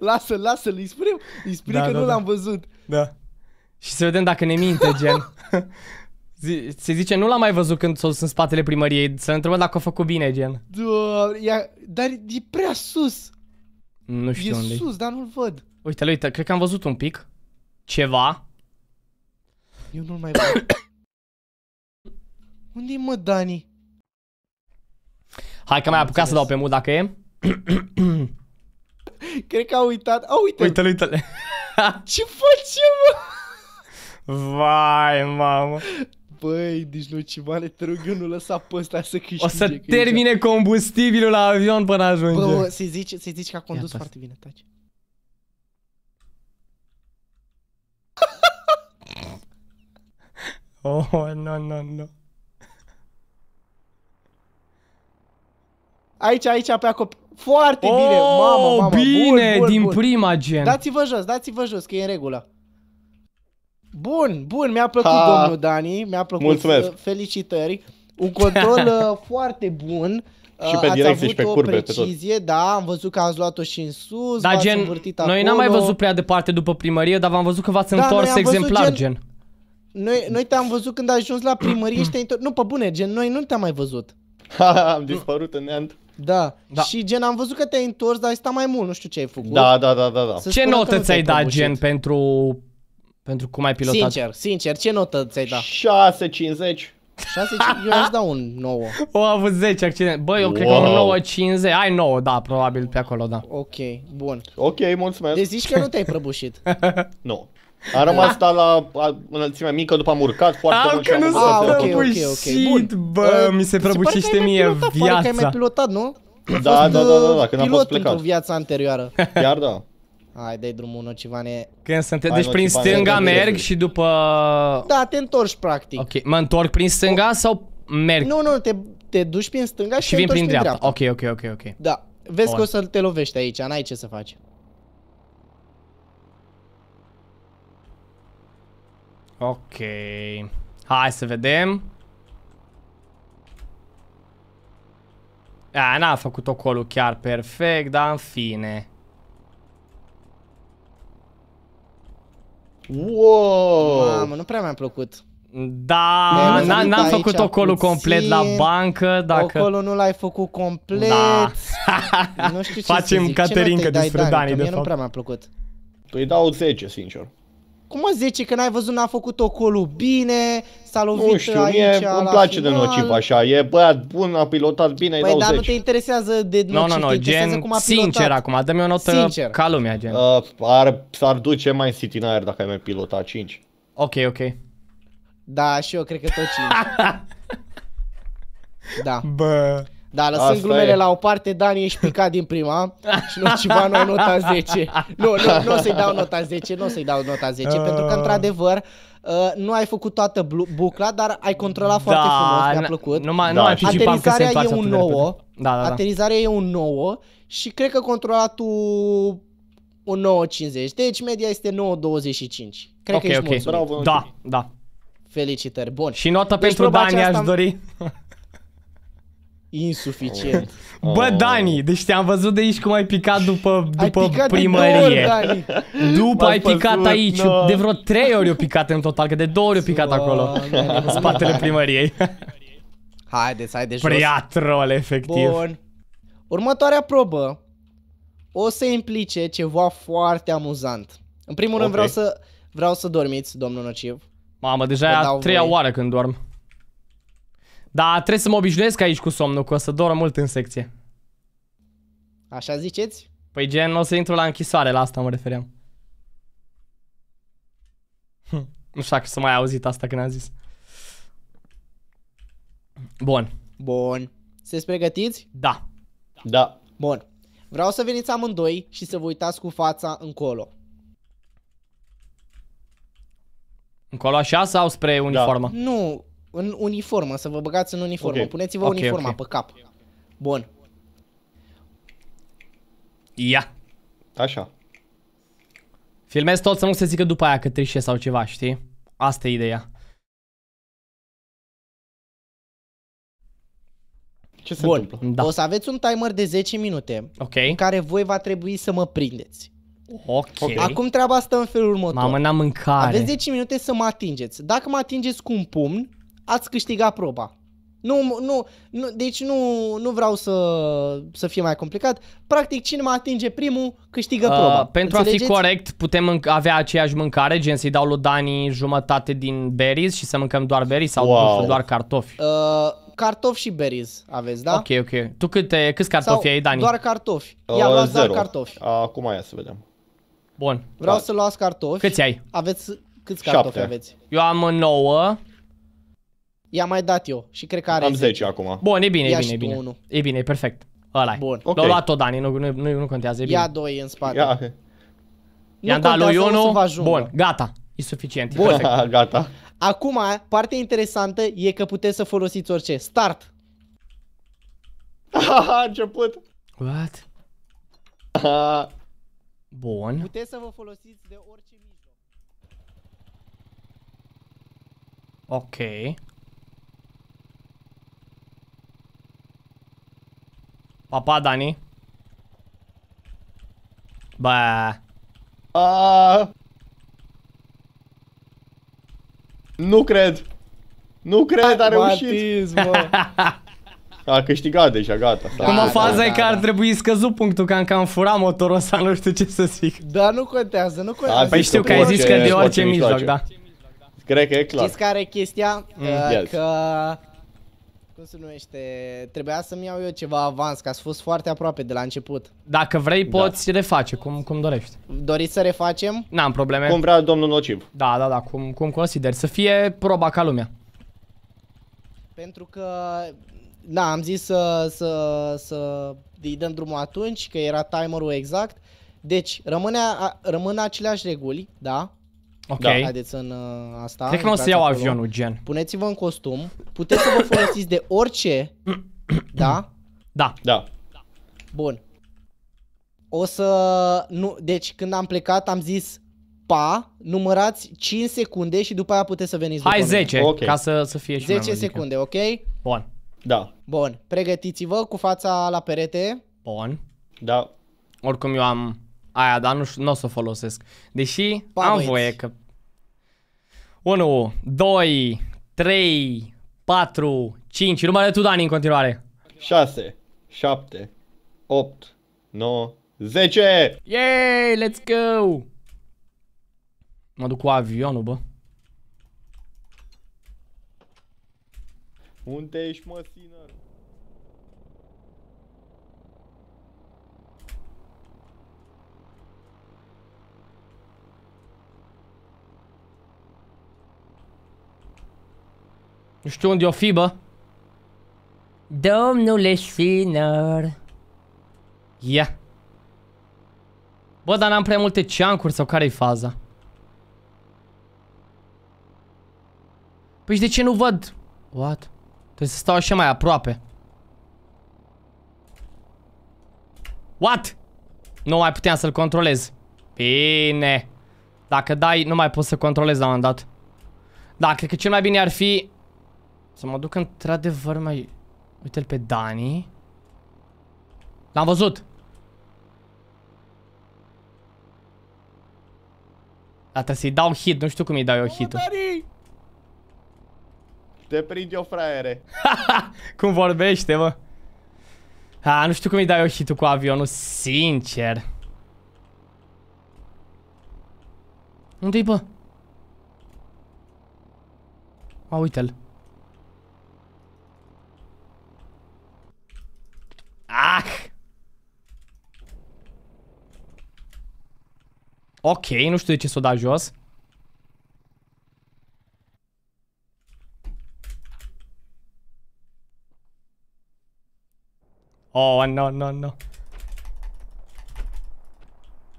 S2: Lasă-l, lasă-l, îi spune, îi spune da, că da, nu da. l-am văzut.
S1: Da. Și să vedem dacă ne minte, gen. se zice, nu l-am mai văzut când sunt în spatele primăriei, să ne întrebăm dacă a făcut bine, gen.
S2: Doamne, ia, dar e prea sus.
S1: Nu știu e unde sus,
S2: e. dar nu-l văd.
S1: Uite, uite, cred că am văzut un pic. Ceva. Eu nu-l mai văd.
S2: unde mă, Dani?
S1: Hai că mai apucat să dau pe mult dacă e.
S2: Cred că a uitat. A, uite-l. Uite-l, uite-l. Ce face, mă?
S4: Vai, mamă. Băi, deci nu, Cimane, te rog eu
S2: nu lăsa pe ăsta să câștige. O să termine
S1: combustibilul la avion până ajunge. Bă, se zice, se zice că a condus foarte bine, taci. Oh, no, no, no.
S2: Aici, aici, pe acolo. Foarte oh, bine, mamă, mamă. bine, bun, bun, din bun. prima gen. Dați-vă jos, dați-vă jos, că e în regulă. Bun, bun, mi-a plăcut ha. domnul Dani, mi-a plăcut. Mulțumesc. Felicitări. Un control uh, foarte bun. Și pe uh, direcții și pe curbe, precizie, pe tot. da, am văzut că ați luat-o și în sus, da, gen, noi n-am mai văzut
S1: prea departe după primărie, dar v-am văzut că v-ați da, întors exemplar, gen. gen.
S2: Noi, noi te-am văzut când ai ajuns la primărie și te întors... Nu, pe bune, gen, noi nu te-am
S1: mai văzut. am
S2: dispărut în neant. Da. da. Și gen am văzut că te-ai întors, dar ai stat mai mult, nu știu ce ai făcut. Da, da, da,
S1: da, da. Să ce notă ți-ai dat prăbușit. gen pentru pentru cum ai pilotat? Sincer,
S2: sincer, ce notă ți-ai dat? 650. 6, 50. eu aș da
S1: un 9. O, a avut 10 accident. Bă, eu wow. cred că un 9, 50. Ai 9, da, probabil pe acolo, da. Ok,
S2: bun. Ok, mulțumesc. Deci zici că nu te-ai prăbușit. nu.
S1: No. A
S3: rămas da. la înălțimea mică, după am urcat foarte Al, mult că nu s-a okay, okay, okay. Bun. bă, uh, mi se
S2: prăbușește
S4: mie viața. Pare
S2: că ai mai pilotat, nu?
S1: Da, da, da, da, da, când am fost plecat. Pilot
S2: viața anterioară. Chiar da. Hai, dai drumul, Nocivane.
S1: Când sunt, Hai, deci prin stânga merg și după... Da, te întorci practic. Ok, mă întorc prin stânga o... sau merg? Nu, nu, te, te duci prin stânga și, și vin prin, prin dreapta. Ok, ok, ok, ok. Da, vezi că o să te lovești aici, n-ai ce să faci. Ok. Hai să vedem. A, n-a făcut ocolul chiar perfect, dar în fine.
S2: Wow! Mamă, nu prea mi-a plăcut. Da, n-am făcut ocolul puțin, complet la bancă, dacă... Ocolul nu l-ai făcut complet. Da. nu știu ce Facem Caterinca
S3: despre Dani, de fapt. nu prea mi-a plăcut. Păi dau 10, sincer.
S2: Cum mă zice că n-ai văzut, n-a făcut ocolul bine, s-a lovit Nu știu, aici, mie îmi place final. de nociv
S3: așa, e băiat bun, a pilotat bine, păi, îi dau dar 10. nu te
S2: interesează de nociv, no, no, no, te gen, cum a pilotat. Sincer
S3: acum, dă-mi o notă sincer. ca lumea, gen. Uh, ar, s-ar duce mai în City în aer dacă ai mai pilotat 5.
S2: Ok, ok. Da, și eu cred că tot 5. da. Bă. Da, lăsând Asta glumele e. la o parte, Dani, ești picat din prima
S4: și nu ceva nu nota 10. Nu, nu, nu o să-i dau nota
S2: 10, nu o să-i dau nota 10, uh. Ah. pentru că, într-adevăr, Uh, nu ai făcut toată bucla, dar ai controlat da, foarte frumos, mi-a plăcut. Nu, nu da. anticipam e un nouă, da, da, da. aterizarea e un nouă și cred că controlatul un 9.50. Deci media este 9.25. Cred okay, că ești okay. mulțumit. Bravo, da,
S1: da. Felicitări, bun. Și notă deci, pentru Dani aș dori. Insuficient. Oh. Bă, Dani, deci te-am văzut de aici cum ai picat după, după ai picat primărie. Ori, Dani. după ai picat păzut, aici. No. Da. De vreo trei ori o picat în total, că de două ori o picat acolo. în spatele primăriei.
S2: Haideți, hai de jos. Prea
S1: troll, efectiv. Bun.
S2: Următoarea probă o să implice ceva foarte amuzant. În primul okay. rând vreau să, vreau să dormiți, domnul Nociv.
S1: Mamă, deja e a treia voi. oară când dorm. Dar trebuie să mă obișnuiesc aici cu somnul, că o să dorm mult în secție.
S2: Așa ziceți?
S1: Păi gen, o să intru la închisoare, la asta mă refeream. Hm, nu știu dacă să mai auzit asta când am zis. Bun. Bun. Sunteți pregătiți? Da. Da. Bun. Vreau să
S2: veniți amândoi și să vă uitați cu fața încolo.
S1: Încolo așa sau spre da. uniformă? Da.
S2: Nu, în uniformă, să vă băgați în uniformă.
S1: Okay. Puneți-vă okay, uniforma okay. pe cap. Bun. Ia. Așa. Filmez tot să nu se zică după aia că trișe sau ceva, știi? Asta e ideea. Ce se Bun. întâmplă? Da. O să
S2: aveți un timer de 10 minute okay. în care voi va trebui să mă prindeți.
S1: Ok. Acum
S2: treaba asta în felul următor.
S1: Mamă, n-am mâncare. Aveți
S2: 10 minute să mă atingeți. Dacă mă atingeți cu un pumn, ați câștigat proba. Nu, nu, nu, deci nu, nu vreau să, să fie mai complicat. Practic, cine mă atinge primul, câștigă uh, proba. Uh, pentru Înțelegeți? a fi corect,
S1: putem avea aceeași mâncare, gen să-i dau lui Dani jumătate din berries și să mâncăm doar berries sau wow. doar cartofi?
S2: Uh, cartofi și berries aveți, da? Ok,
S1: ok. Tu câte, eh, câți cartofi sau ai, Dani? doar
S2: cartofi. Ia, uh, luați
S1: zero. doar cartofi. Uh, acum ia să vedem. Bun. Vreau da. să
S2: luați cartofi. Câți ai? Aveți, câți cartofi aveți?
S1: Eu am 9.
S2: I-am mai dat eu și cred că are Am 10, 10 acum. Bun, e bine, e bine, e bine. Unu.
S1: E bine, e perfect. ăla -i. Bun. Okay. L-a luat-o Dani, nu, nu, nu, nu contează, e bine. Ia 2
S2: în spate. Ia, okay. I-am dat lui 1. Bun,
S1: gata. E suficient. Bun. E gata.
S2: Acum, partea interesantă e că puteți să folosiți orice. Start.
S3: A început.
S1: What? Aha. Bun. Puteți
S2: să vă folosiți de orice mijloc.
S1: Ok. Pa, pa, Dani. Bă. A... Nu cred. Nu cred, a reușit. Matiz,
S3: a câștigat deja, gata. Da, Cum o faza da, e da, că
S1: ar da, da. trebui scăzut punctul, că am cam furat motorul ăsta, nu știu ce să zic.
S2: Da, nu contează, nu contează. Da, păi
S1: știu că ai zis că de orice mijloc, da. Cred că e clar. Știți
S2: care e chestia? Mm. Uh, yes. Că cum se numește, trebuia să-mi iau eu ceva avans, că ați fost foarte aproape de la început.
S1: Dacă vrei, da. poți da. reface, cum, cum dorești.
S2: Doriți să refacem?
S1: N-am probleme. Cum vrea domnul Nociv. Da, da, da, cum, cum consideri. Să fie proba ca lumea.
S2: Pentru că, da, am zis să, să, să îi dăm drumul atunci, că era timerul exact. Deci, rămâne, rămân aceleași reguli, da? Ok. Da. Haideți în uh, asta. Cred că nu o să iau acolo. avionul, gen. Puneți-vă în costum. Puteți să vă folosiți de orice.
S1: da? Da. Da. Bun.
S2: O să... Nu, deci când am plecat am zis pa, numărați 5 secunde și după aia puteți să veniți Hai 10, okay. ca să,
S1: să fie și 10 secunde, ok? Bun. Da.
S2: Bun. Pregătiți-vă cu fața la perete.
S1: Bun. Da. Oricum eu am aia, dar nu, nu o să o folosesc. Deși Panuiți. am voie că... 1, 2, 3, 4, 5, numărele tu, Dani, în continuare. 6, 7, 8, 9, 10! Yay, let's go! Mă duc cu avionul, bă.
S3: Unde ești, mă, sinăr?
S1: Nu știu unde o fi, bă. Domnule Sfinăr. Ia. Yeah. Bă, dar n-am prea multe ceancuri sau care-i faza? Păi de ce nu văd? What? Trebuie să stau așa mai aproape. What? Nu mai puteam să-l controlez. Bine. Dacă dai, nu mai poți să controlezi la un moment dat. Da, cred că cel mai bine ar fi să mă duc într-adevăr mai... Uite-l pe Dani. L-am văzut! Dar trebuie să-i dau hit, nu știu cum îi dau eu hit-ul.
S3: Te prind eu, fraiere.
S1: cum vorbește, mă. Ha, nu știu cum îi dau eu hit cu avionul, sincer. Unde-i, bă? A, uite-l. Ah! Ok, nu știu de ce s-o da jos. Oh, no, no, no.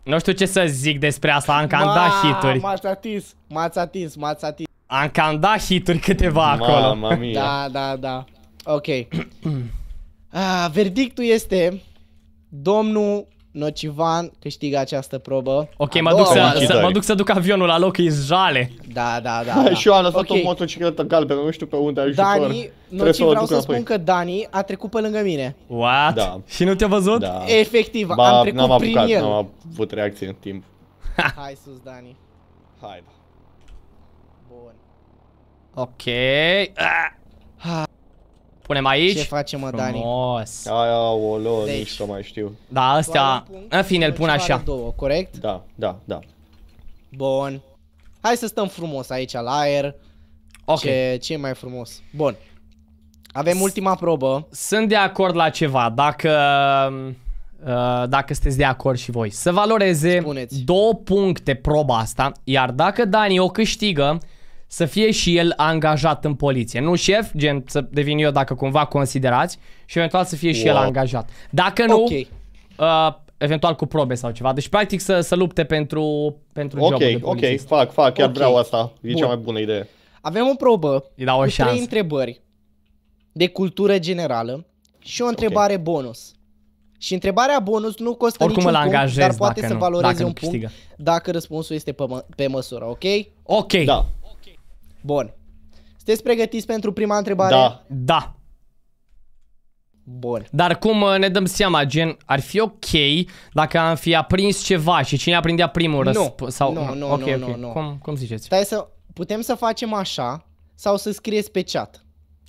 S1: Nu știu ce să zic despre asta, am cam dat hituri.
S2: M-ați atins, m-ați atins, m-ați atins.
S1: Am cam dat hituri câteva acolo. Mama mia.
S2: Da, da, da. Ok. Ah, verdictul este domnul Nocivan câștigă această probă. Ok, mă duc, să, să, mă
S1: duc să duc avionul la loc, e jale. Da, da, da. da. și eu am lăsat okay. o
S2: motocicletă galbenă, nu știu pe unde
S3: ajung.
S1: Dani, Noci vreau să spun
S2: că Dani a trecut pe lângă mine.
S1: What? Da. Și nu te-a văzut? Da.
S2: Efectiv, ba, am trecut am apucat, prin el. n-am
S3: avut reacție în timp.
S2: Hai sus, Dani. Hai. Da.
S1: Bun. Ok. Ah. Punem aici. Ce face, mă, Dani? Frumos. Aia, o lor, deci. nici că mai știu. Da, astea... În fine, îl pun așa.
S2: Două, corect? Da, da, da. Bun. Hai să stăm frumos aici la aer. Ok. Ce, ce e mai frumos. Bun. Avem ultima
S1: probă. Sunt de acord la ceva. Dacă... Uh, dacă sunteți de acord și voi Să valoreze Spuneți. două puncte proba asta Iar dacă Dani o câștigă să fie și el angajat în poliție. Nu șef, gen să devin eu dacă cumva considerați și eventual să fie wow. și el angajat. Dacă nu, okay. uh, eventual cu probe sau ceva. Deci practic să, să lupte pentru, pentru okay, jobul de polițist. Ok, fac, fac, chiar okay. vreau asta. E Bun. cea mai bună idee. Avem o probă dau o cu șansă. trei întrebări de cultură
S2: generală și o întrebare okay. bonus. Și întrebarea bonus nu costă Oricum niciun punct, dar poate să nu, valoreze un câștigă. punct dacă răspunsul este pe, mă- pe măsură, ok? Ok.
S1: Da. Bun. Sunteți pregătiți
S2: pentru prima întrebare? Da. Da. Bun.
S1: Dar cum uh, ne dăm seama, gen, ar fi ok dacă am fi aprins ceva și cine aprindea primul răspuns? Sau... Nu, nu, okay, nu, okay. nu, nu. Cum,
S2: cum ziceți? Stai să... Putem să facem așa sau să scrieți pe chat.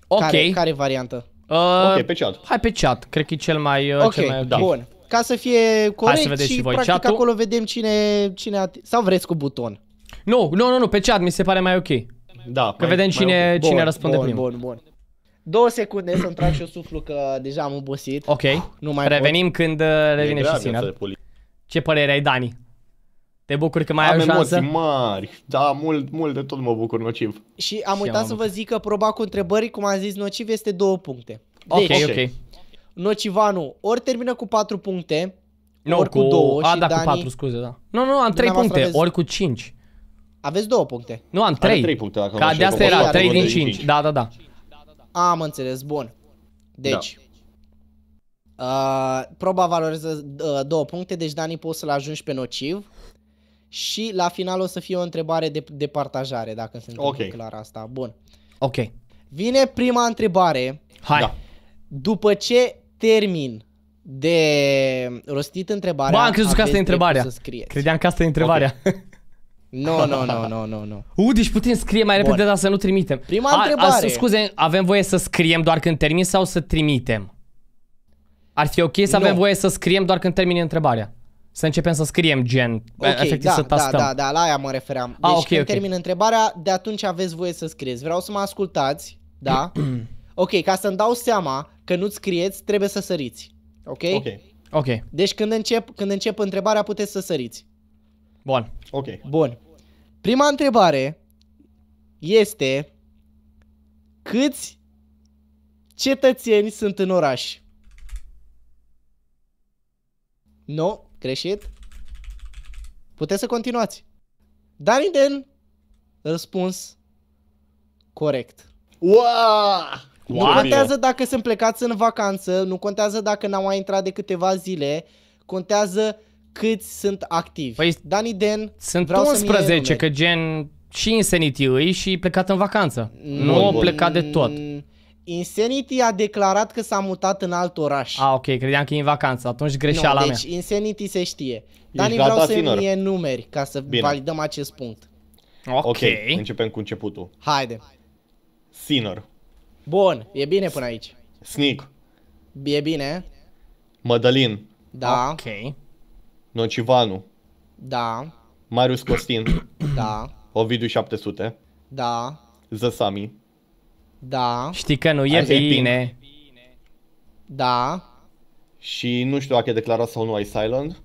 S2: Ok. Care, care variantă?
S1: Uh, ok, pe chat. Hai pe chat, cred că e cel mai... Uh, ok, cel mai, da. bun.
S2: Ca să fie corect hai să vedeți și, și voi practic chat -ul. acolo vedem cine... cine sau vreți cu buton?
S1: Nu, nu, nu, nu, pe chat mi se pare mai ok. Da, că mai, vedem cine, mai okay. cine bun, răspunde bun, primul. Bun, bun.
S2: Două secunde să-mi
S1: trag și eu suflu că deja am obosit. Ok, ah, nu mai revenim pot. când uh, revine și Sinar. Ce părere ai, Dani? Te bucur că mai am ai o șansă? emoții mari, da, mult, mult
S3: de tot mă bucur nociv.
S2: Și am și uitat am să vă zic că proba cu întrebări, cum am zis, nociv este două puncte. Deci, ok, ok. Nocivanu ori termină cu 4 puncte, Nu ori cu, cu 2 a, și da, Dani... cu 4, scuze,
S1: da. Nu, nu, am 3 puncte, ori cu 5.
S2: Aveți două puncte.
S1: Nu, am trei. trei puncte, dacă Ca de asta era, trei din cinci. Da, da, da.
S2: Am înțeles, bun. Deci, da. Uh, proba valorează uh, două puncte, deci Dani poți să-l ajungi pe nociv. Și la final o să fie o întrebare de, de partajare, dacă sunt okay. clar asta. Bun. Ok. Vine prima întrebare. Hai. Da. După ce termin de rostit întrebarea... Ba, am crezut că asta e întrebarea.
S1: Credeam că asta e întrebarea. Okay. Nu, nu, nu, nu, nu, no. U, deci putem scrie mai Bun. repede, dar să nu trimitem. Prima întrebare. A, scuze, avem voie să scriem doar când termin sau să trimitem? Ar fi ok să nu. avem voie să scriem doar când termin întrebarea. Să începem să scriem gen, okay, efectiv da, să da, tastăm. Da, da, da,
S2: la aia mă refeream. Ah, deci a, okay, când okay. termin întrebarea, de atunci aveți voie să scrieți. Vreau să mă ascultați, da? ok, ca să-mi dau seama că nu scrieți, trebuie să săriți. Ok? Ok. okay. Deci când încep, când încep întrebarea, puteți să săriți. Bun. Ok. Bun. Prima întrebare este câți cetățeni sunt în oraș? Nu, greșit. Puteți să continuați. Dariden, răspuns corect. Wow! Nu contează dacă sunt plecați în vacanță, nu contează dacă n-au mai intrat de câteva zile, contează câți sunt activi. Păi, Dani Den, sunt vreau 11, că
S1: gen și Insanity îi și plecat în vacanță. Mm, nu, nu a plecat de tot.
S2: Insanity a declarat că s-a mutat în alt oraș.
S1: A, ah, ok, credeam că e în vacanță, atunci greșeala no, deci mea.
S2: Insanity se știe. Dani, vreau să îmi numeri ca să Bine. validăm acest punct.
S1: Ok.
S3: Începem cu începutul. Haide. Sinner.
S2: Bun, e bine până aici. Sneak. E bine.
S3: Mădălin.
S2: Da. Ok.
S3: Nocivanu. Da. Marius Costin. Da. Ovidiu 700. Da. Zăsami.
S2: Da. Știi că nu e bine. bine. Da.
S3: Și nu știu dacă e declarat sau nu ai Island.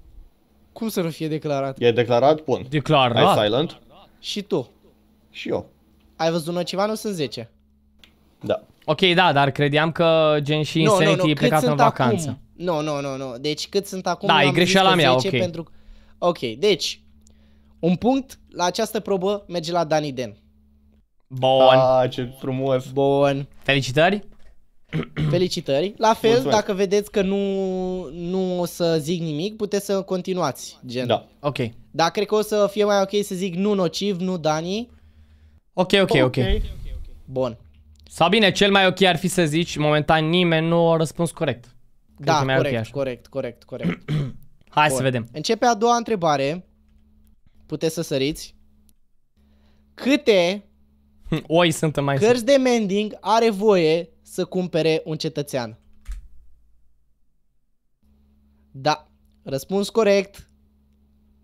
S2: Cum să nu fie declarat?
S3: E declarat? Bun. Declarat. Ai Island.
S2: Și tu. Și eu. Ai văzut nu Sunt 10.
S1: Da. Ok, da, dar credeam că gen și Insanity no, no, no. e plecat în vacanță. Acum?
S2: Nu, nu, nu, nu. Deci cât sunt acum... Da, e greșeala mea, ok. Pentru... Ok, deci, un punct la această probă merge la Dani Den.
S1: Bun. Ah, ce frumos. Bun. Felicitări.
S2: Felicitări. La fel, Mulțumesc. dacă vedeți că nu, nu o să zic nimic, puteți să continuați, gen. Da. Ok. Dar cred că o să fie mai ok să zic nu nociv, nu Dani.
S1: Ok, ok, ok. okay. Bun. Sau bine, cel mai ok ar fi să zici, momentan nimeni nu a răspuns corect. Da, corect,
S2: corect, corect, corect, corect. Hai Bun. să vedem. Începe a doua întrebare. Puteți să săriți. Câte Oi sunt mai cărți de mending are voie să cumpere un cetățean? Da, răspuns corect.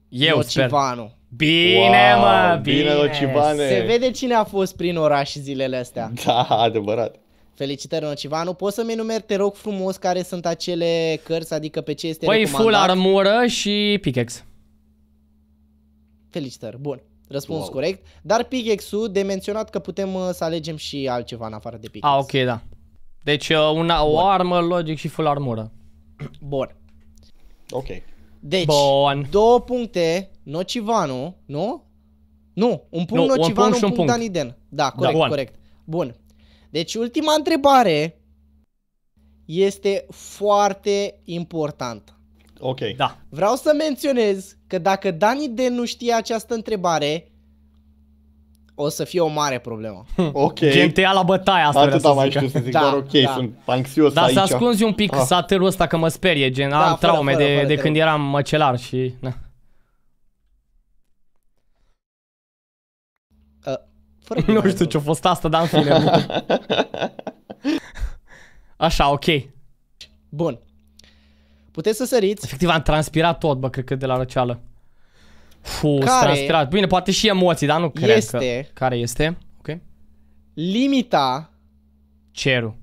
S1: Eu Nocivanu. sper. Bine, wow, mă, bine. Bine, Se
S2: vede cine a fost prin oraș zilele astea. Da, adevărat. Felicitări, Nocivanu. Poți să-mi enumeri, te rog frumos, care sunt acele cărți, adică pe ce este Păi, full
S1: armură și pickex. Felicitări, bun. Răspuns wow. corect.
S2: Dar pickex ul de menționat că putem uh, să alegem și altceva în afară de pickex.
S1: Ah, ok, da. Deci uh, una, o armă, logic și full armură. Bun. Ok. Deci, Bun. două puncte, Nocivanu, nu?
S2: Nu, un punct nu, Nocivanu, un punct, un punct, punct Daniden. Da, corect, da. corect. Bun. Deci ultima întrebare este foarte importantă. Ok. Da. Vreau să menționez că dacă Dani de nu știe această întrebare, o să fie o mare problemă.
S1: Hm. Ok. Gen te ia la bătaia asta Atât am mai știut să zic, da, dar ok, da. sunt
S2: anxios da, aici. Dar să ascunzi un pic ah.
S1: satelul ăsta că mă sperie, gen da, am traume fără, fără, de, fără, de fără. când eram măcelar și... Na.
S2: fără Nu știu ce-a fost asta, dar în fine.
S1: Așa, ok. Bun. Puteți să săriți. Efectiv am transpirat tot, bă, cred că de la răceală. Fu, transpirat. Bine, poate și emoții, dar nu cred este că... Care este? Ok. Limita... Cerul.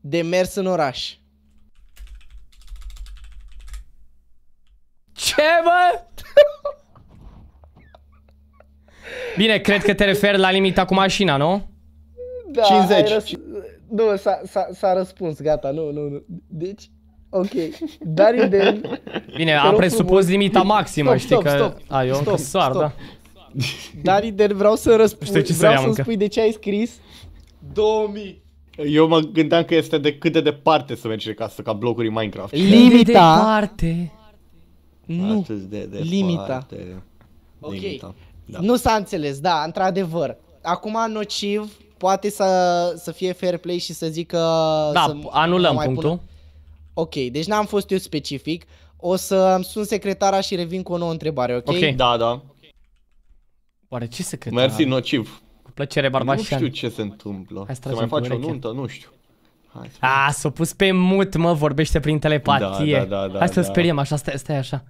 S2: De mers în oraș.
S1: Ce, bă? Bine, cred că te referi la limita cu mașina, nu?
S2: Da, 50. Nu, s-a răspuns, gata, nu, nu, nu. Deci, ok. Dar de...
S1: Bine, am presupus limita maximă, stop, știi stop, că... Stop, A, eu stop, soar, stop. da.
S2: Dar Ider, vreau să răspund, ce vreau să-mi spui de ce ai scris 2000. Eu mă
S3: gândeam că este de cât de departe să mergi de casă, ca blocuri în Minecraft. Limita. De
S1: departe.
S3: Nu. De departe. Limita. Ok.
S2: Da. Nu s-a înțeles, da, într-adevăr. Acum nociv poate să, să fie fair play și să zică... Da, să anulăm mai punctul. Pun... Ok, deci n-am fost eu specific. O să îmi sun secretara și revin cu o nouă întrebare, ok? Ok, da, da. Oare ce
S1: secretar? Mersi, nociv.
S3: Cu plăcere, Barbașan. Nu știu ce se întâmplă. Hai să se mai face o nuntă, nu știu.
S1: Hai să... A, s-a pus pe mut, mă, vorbește prin telepatie. Da, da, da, da, Hai să-l da. speriem, așa, stai, stai așa.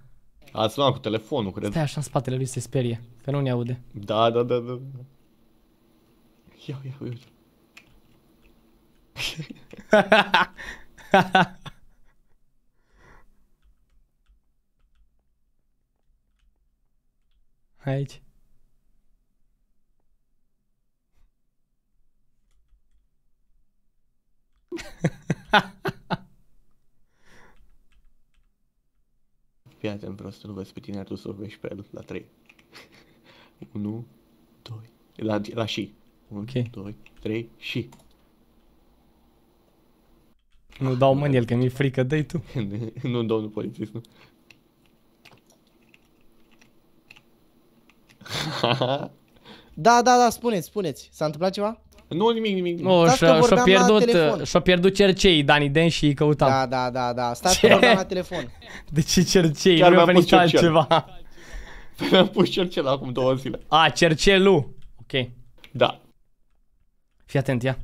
S1: A sunat cu telefonul, cred. Stai așa în spatele lui, se sperie, că nu ne aude. Da, da, da, da. Ia, ia, ia. Aici.
S3: Ha ha ha. Fii atent, vreau să nu vezi pe tine, tu să vezi pe el la 3. 1, 2, la, la și. 1, okay. 2, 3 și.
S1: Nu dau mâni el, că mi-e frică, dă tu. nu, domnul polițist, nu.
S2: da, da, da, spuneți, spuneți. S-a întâmplat ceva? Nu, nimic, nimic. Nu, și-a, pierdut,
S1: și pierdut cercei Dani Den și îi căutam. Da, da, da, da. Stați Ce? că vorbeam la telefon. De ce cercei? Chiar nu mi-a am pus venit cercel. altceva.
S3: Mi-am pus cercel acum două zile. A,
S1: cercelul. Ok. Da. Fii atent, ia.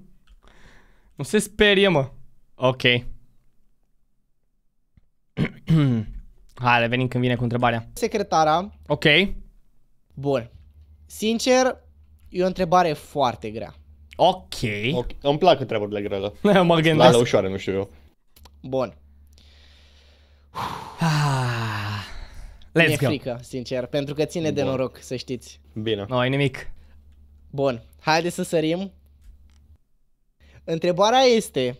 S1: Nu se sperie, mă. Ok. Hai, revenim când vine cu întrebarea.
S2: Secretara. Ok. Bun. Sincer, e o întrebare foarte grea. Ok.
S3: okay. Îmi plac întrebările grele. mă gândesc. La ușoare, nu știu eu.
S2: Bun.
S1: Ah.
S3: Let's Mi-e go. frică,
S2: sincer, pentru că ține Bun. de noroc, să știți. Bine. Nu, no, ai nimic. Bun, Haideți să sărim Întrebarea este,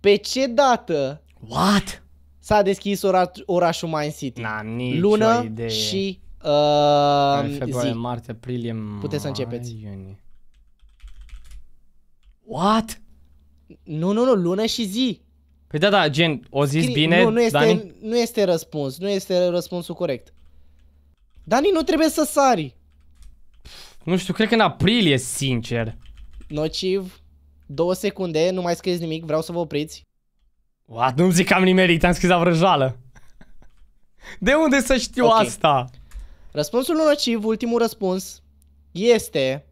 S2: pe ce dată What? s-a deschis ora, orașul Mine City? Na, nicio Lună idee. și uh, februarie, zi. martie, aprilie, mai, Puteți să începeți. Iunie. What? Nu, nu, nu, lună și zi.
S1: Păi da, da, gen, o zis Scri- bine, nu, nu este, Dani?
S2: Nu este răspuns, nu este răspunsul corect. Dani, nu trebuie să sari.
S1: Nu știu, cred că în aprilie, sincer.
S2: Nociv. Două secunde, nu mai scrieți nimic, vreau să vă opriți.
S1: What? Nu-mi zic că am nimerit, am scris la
S2: De unde să știu okay. asta? Răspunsul nociv, ultimul răspuns, este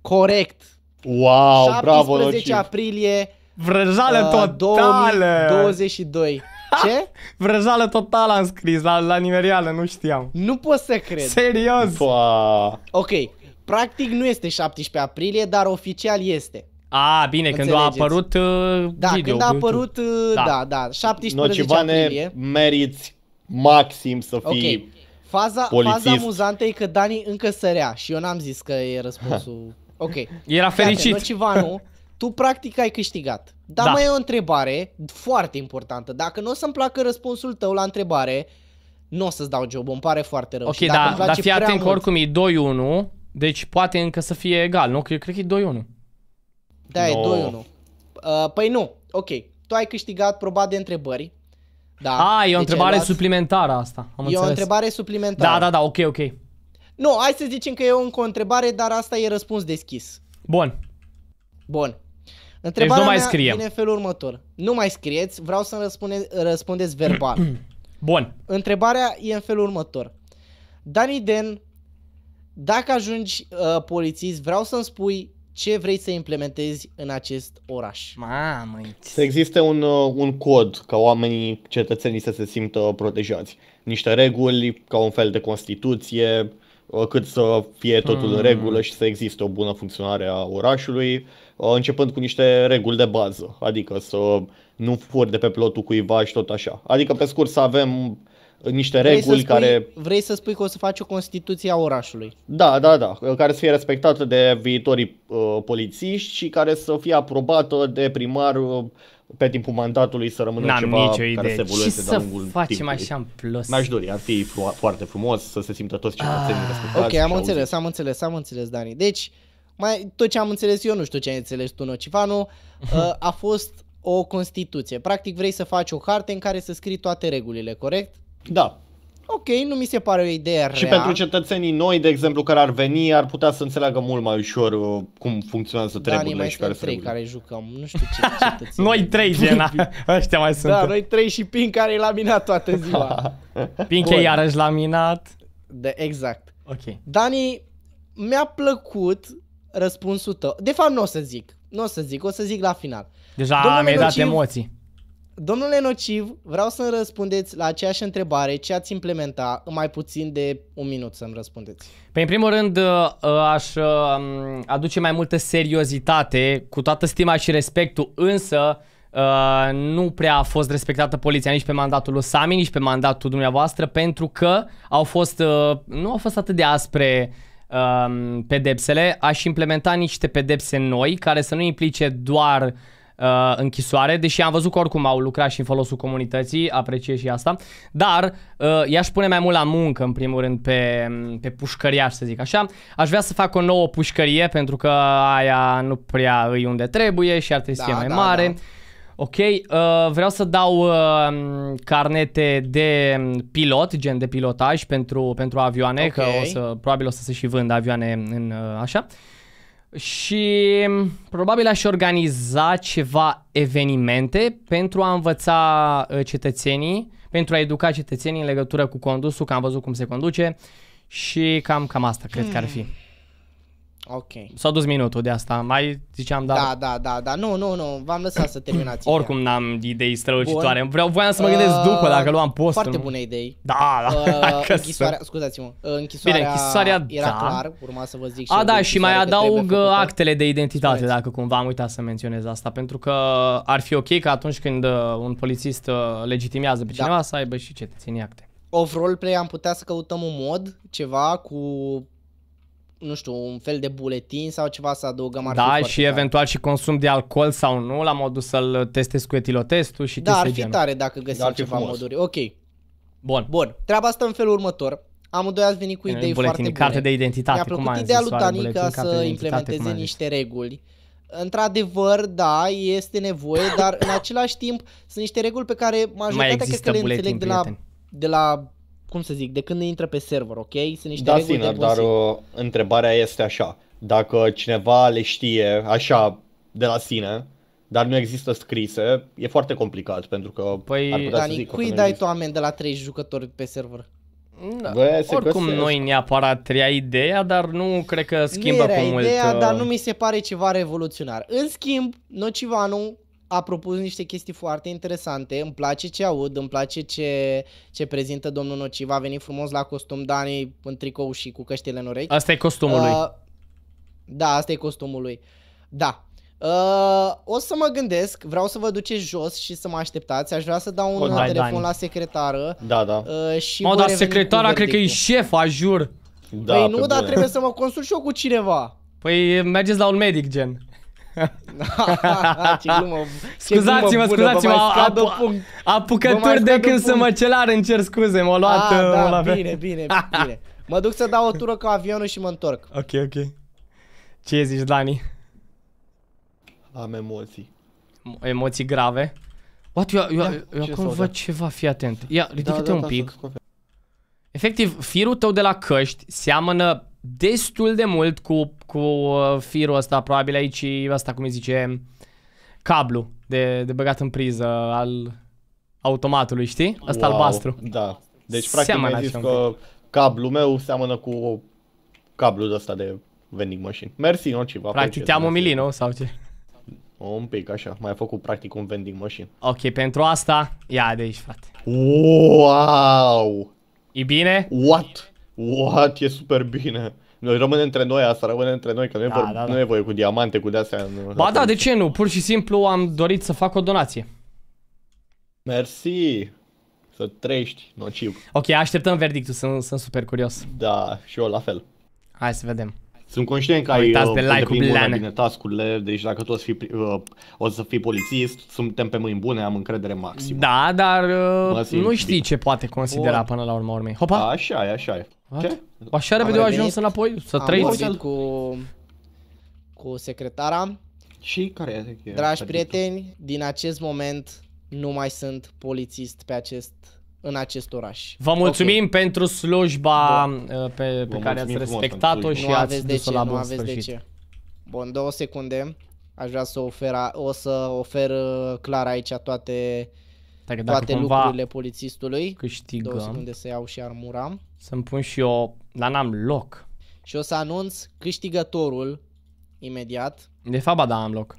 S1: corect. Wow, 17 bravo, 17 aprilie Vrăjală uh, totală! 2022. Ce? Vrăjală totală am scris la, la nimerială,
S2: nu știam. Nu pot să cred. Serios?
S1: Wow.
S2: Ok, practic nu este 17 aprilie, dar oficial este.
S1: A, bine, când a apărut uh, Da, video, când a
S2: apărut, uh, da, da, 17 da, Nocivane aprilie.
S3: meriți maxim să fii okay.
S2: faza, faza amuzantă e că Dani încă sărea și eu n-am zis că e răspunsul. Ok. Era fericit. Nocivanu, tu practic ai câștigat. Dar da. mai e o întrebare foarte importantă. Dacă nu o să-mi placă răspunsul tău la întrebare, nu o să-ți dau job îmi pare foarte rău. Ok, da, dar da, da fii atent că oricum
S1: e 2-1, deci poate încă să fie egal, nu? eu cred că e 2-1. Da, e 2-1. Uh,
S2: păi nu, ok. Tu ai câștigat proba de întrebări. Da. A, ah, e o deci întrebare
S1: suplimentară asta. Am e înțeles. o întrebare
S2: suplimentară. Da, da, da, ok, ok. Nu, hai să zicem că e o întrebare, dar asta e răspuns deschis.
S1: Bun. Bun. Întrebarea deci nu mai scrie. vine în
S2: felul următor. Nu mai scrieți, vreau să răspunde, răspundeți verbal. Bun. Întrebarea e în felul următor. Dani Den, dacă ajungi uh, polițist, vreau să-mi spui ce vrei să implementezi în acest oraș. Mamă! Să existe
S3: un, uh, un cod ca oamenii, cetățenii să se simtă protejați. Niște reguli, ca un fel de constituție, uh, cât să fie totul hmm. în regulă și să existe o bună funcționare a orașului, uh, începând cu niște reguli de bază, adică să nu furi de pe plotul cuiva și tot așa. Adică, pe scurt, să avem niște vrei reguli spui, care...
S2: Vrei să spui că o să faci o constituție a orașului.
S3: Da, da, da, care să fie respectată de viitorii uh, polițiști și care să fie aprobată de primar uh, pe timpul
S2: mandatului să rămână N-am ceva nicio idee. care se evolueze de-a lungul
S3: facem timpului. așa în plus? Mi-aș dori, ar fi fru- foarte frumos să se simtă toți cetățenii ah, respectați. Ok, am înțeles,
S2: am înțeles, am înțeles, Dani. Deci, mai, tot ce am înțeles eu, nu știu ce ai înțeles tu, Nocifanu, uh, a fost o constituție. Practic vrei să faci o carte în care să scrii toate regulile, corect? Da. Ok, nu mi se pare o idee rea. Și pentru
S3: cetățenii noi, de exemplu, care ar veni, ar putea să înțeleagă mult mai ușor uh, cum funcționează da, treburile și care trei care jucăm, nu știu ce cetățenii. noi trei, Gena,
S2: ăștia
S1: mai sunt. Da, noi
S2: trei și Pin care e laminat toată ziua.
S1: Pin e iarăși
S2: laminat. De, exact. Ok. Dani, mi-a plăcut răspunsul tău. De fapt, nu o să zic. Nu o să zic, o să zic la final. Deja mi-ai dat emoții. Domnule Nociv, vreau să-mi răspundeți la aceeași întrebare, ce ați implementa în mai puțin de un minut să-mi răspundeți. Pe
S1: păi, în primul rând uh, aș uh, aduce mai multă seriozitate, cu toată stima și respectul, însă uh, nu prea a fost respectată poliția nici pe mandatul lui Sami, nici pe mandatul dumneavoastră, pentru că au fost, nu au fost atât de aspre pedepsele, aș implementa niște pedepse noi, care să nu implice doar uh, închisoare, deși am văzut că oricum au lucrat și în folosul comunității, apreciez și asta, dar uh, i-aș pune mai mult la muncă, în primul rând, pe, pe pușcăria, să zic așa. Aș vrea să fac o nouă pușcărie, pentru că aia nu prea îi unde trebuie și ar trebui da, să fie da, mai da, mare. Da. Ok, uh, vreau să dau uh, carnete de pilot, gen de pilotaj pentru, pentru avioane, okay. că o să, probabil o să se și vând avioane în uh, așa. Uh, și mm, probabil aș organiza ceva evenimente pentru a învăța uh, cetățenii, pentru a educa cetățenii în legătură cu condusul, că am văzut cum se conduce și cam, cam asta hmm. cred că ar hmm. fi. Ok. S-a dus minutul de asta, mai ziceam da. Da,
S2: da, da, da, nu, nu, nu, v-am lăsat să terminați. Oricum
S1: ideea. n-am idei strălucitoare, vreau, voiam să mă gândesc uh, după dacă luam postul. Foarte bune idei. Da, da, uh, închisoarea,
S2: scuzați-mă, uh, închisoarea, Bine, închisoarea era da. clar, urma să vă zic și A, da, și mai adaug
S1: actele de identitate, Spuneți. dacă cumva am uitat să menționez asta, pentru că ar fi ok că atunci când uh, un polițist uh, legitimează pe da. cineva da. să aibă și cetățenii acte.
S2: Of roleplay am putea să căutăm un mod, ceva cu nu știu, un fel de buletin sau ceva să adăugăm ar Da, și tare.
S1: eventual și consum de alcool sau nu, la modul să-l testezi cu etilotestul și Da, ar fi genul. tare dacă găsim da, ceva frumos.
S2: moduri. Ok. Bun. Bun. Treaba asta în felul următor. doi ați venit cu idei buletin, foarte bune. Carte de
S1: identitate, Mi-a cum ideea lui Tanica să implementeze niște
S2: reguli. Într-adevăr, da, este nevoie, dar în același timp sunt niște reguli pe care majoritatea cred că le înțeleg de la, de la cum să zic, de când intră pe server, ok? Sunt niște da, reguli de dar
S3: uh, întrebarea este așa. Dacă cineva le știe așa de la sine, dar nu există scrise, e
S1: foarte complicat pentru că păi, ar putea Dani, să zic cui dai tu
S2: oameni de la 3 jucători pe server? Da. Bă, se Oricum găsesc. noi
S1: neapărat treia ideea, dar nu cred că schimbă nu era cu mult. ideea, dar uh, nu mi
S2: se pare ceva revoluționar. În schimb, Nocivanu a propus niște chestii foarte interesante. Îmi place ce aud, îmi place ce, ce prezintă domnul Nociv. A venit frumos la costum Dani în tricou și cu căștile în urechi. Asta e costumul uh, lui. Da, asta e costumul lui. Da. Uh, o să mă gândesc, vreau să vă duceți jos și să mă așteptați. Aș vrea să dau un oh, dai, telefon Dani. la secretară. Da, da. Uh, și mă, dar secretara cred că e
S1: șefa, jur. Păi da, păi nu, dar bune. trebuie să
S2: mă consult și eu cu cineva.
S1: Păi mergeți la un medic, gen. scuzați-mă, scuzați-mă, apucături de când mă celar, îmi cer scuze, m-a luat... A, ah, uh, da, la bine, bine, bine. Mă duc să dau o tură cu avionul și mă întorc. Ok, ok. Ce zici, Dani? Am emoții. Emoții grave? What, eu, eu, Ia, eu acum văd ceva, fii atent. Ia, ridică-te da, da, un da, pic. Efectiv, firul tău de la căști seamănă destul de mult cu, cu uh, firul ăsta, probabil aici, asta cum îi zice, cablu de, de băgat în priză al automatului, știi? Asta wow, albastru. Da. Deci, practic, mi mi zis că
S3: cablul meu seamănă cu cablul de ăsta de vending machine. Mersi, ceva Practic te-am
S1: umilit, nu? Sau ce? Un pic, așa. Mai a făcut practic un vending machine. Ok, pentru asta, ia de aici, frate. Wow! E bine?
S3: What? What? E super bine. Noi rămâne între noi asta, rămâne între noi, că nu e, da, vor, da, da. Nu e voie cu diamante, cu de-astea. ba da,
S1: de ce nu? Pur și simplu am dorit să fac o donație.
S3: Mersi! Să trești, nociv.
S1: Ok, așteptăm verdictul, sunt, sunt super curios. Da, și eu la fel. Hai să vedem. Sunt conștient că ai uh, de like mai bine
S3: tascurile, deci dacă tu o să, fii, uh, o să fii polițist, suntem pe mâini bune,
S1: am încredere maximă. Da, dar uh, nu știi bine. ce poate considera o... până la urmă urmei. Hopa! Așa e, așa e. Ce? Așa repede au ajuns înapoi, să am trăiți. Am
S2: cu, cu secretara. Și care e? Dragi prieteni, din acest moment nu mai sunt polițist pe acest în acest oraș. Vă mulțumim
S1: okay. pentru slujba da. pe, pe care ați respectat-o și nu ați dus-o la bun sfârșit. De ce.
S2: Bun, două secunde. Aș vrea să ofer, o să ofer uh, clar aici toate, dacă toate lucrurile polițistului. Câștigăm. Două secunde să iau și armura.
S1: Să-mi pun și eu, dar n-am loc.
S2: Și o să anunț câștigătorul imediat.
S1: De fapt, da, am loc.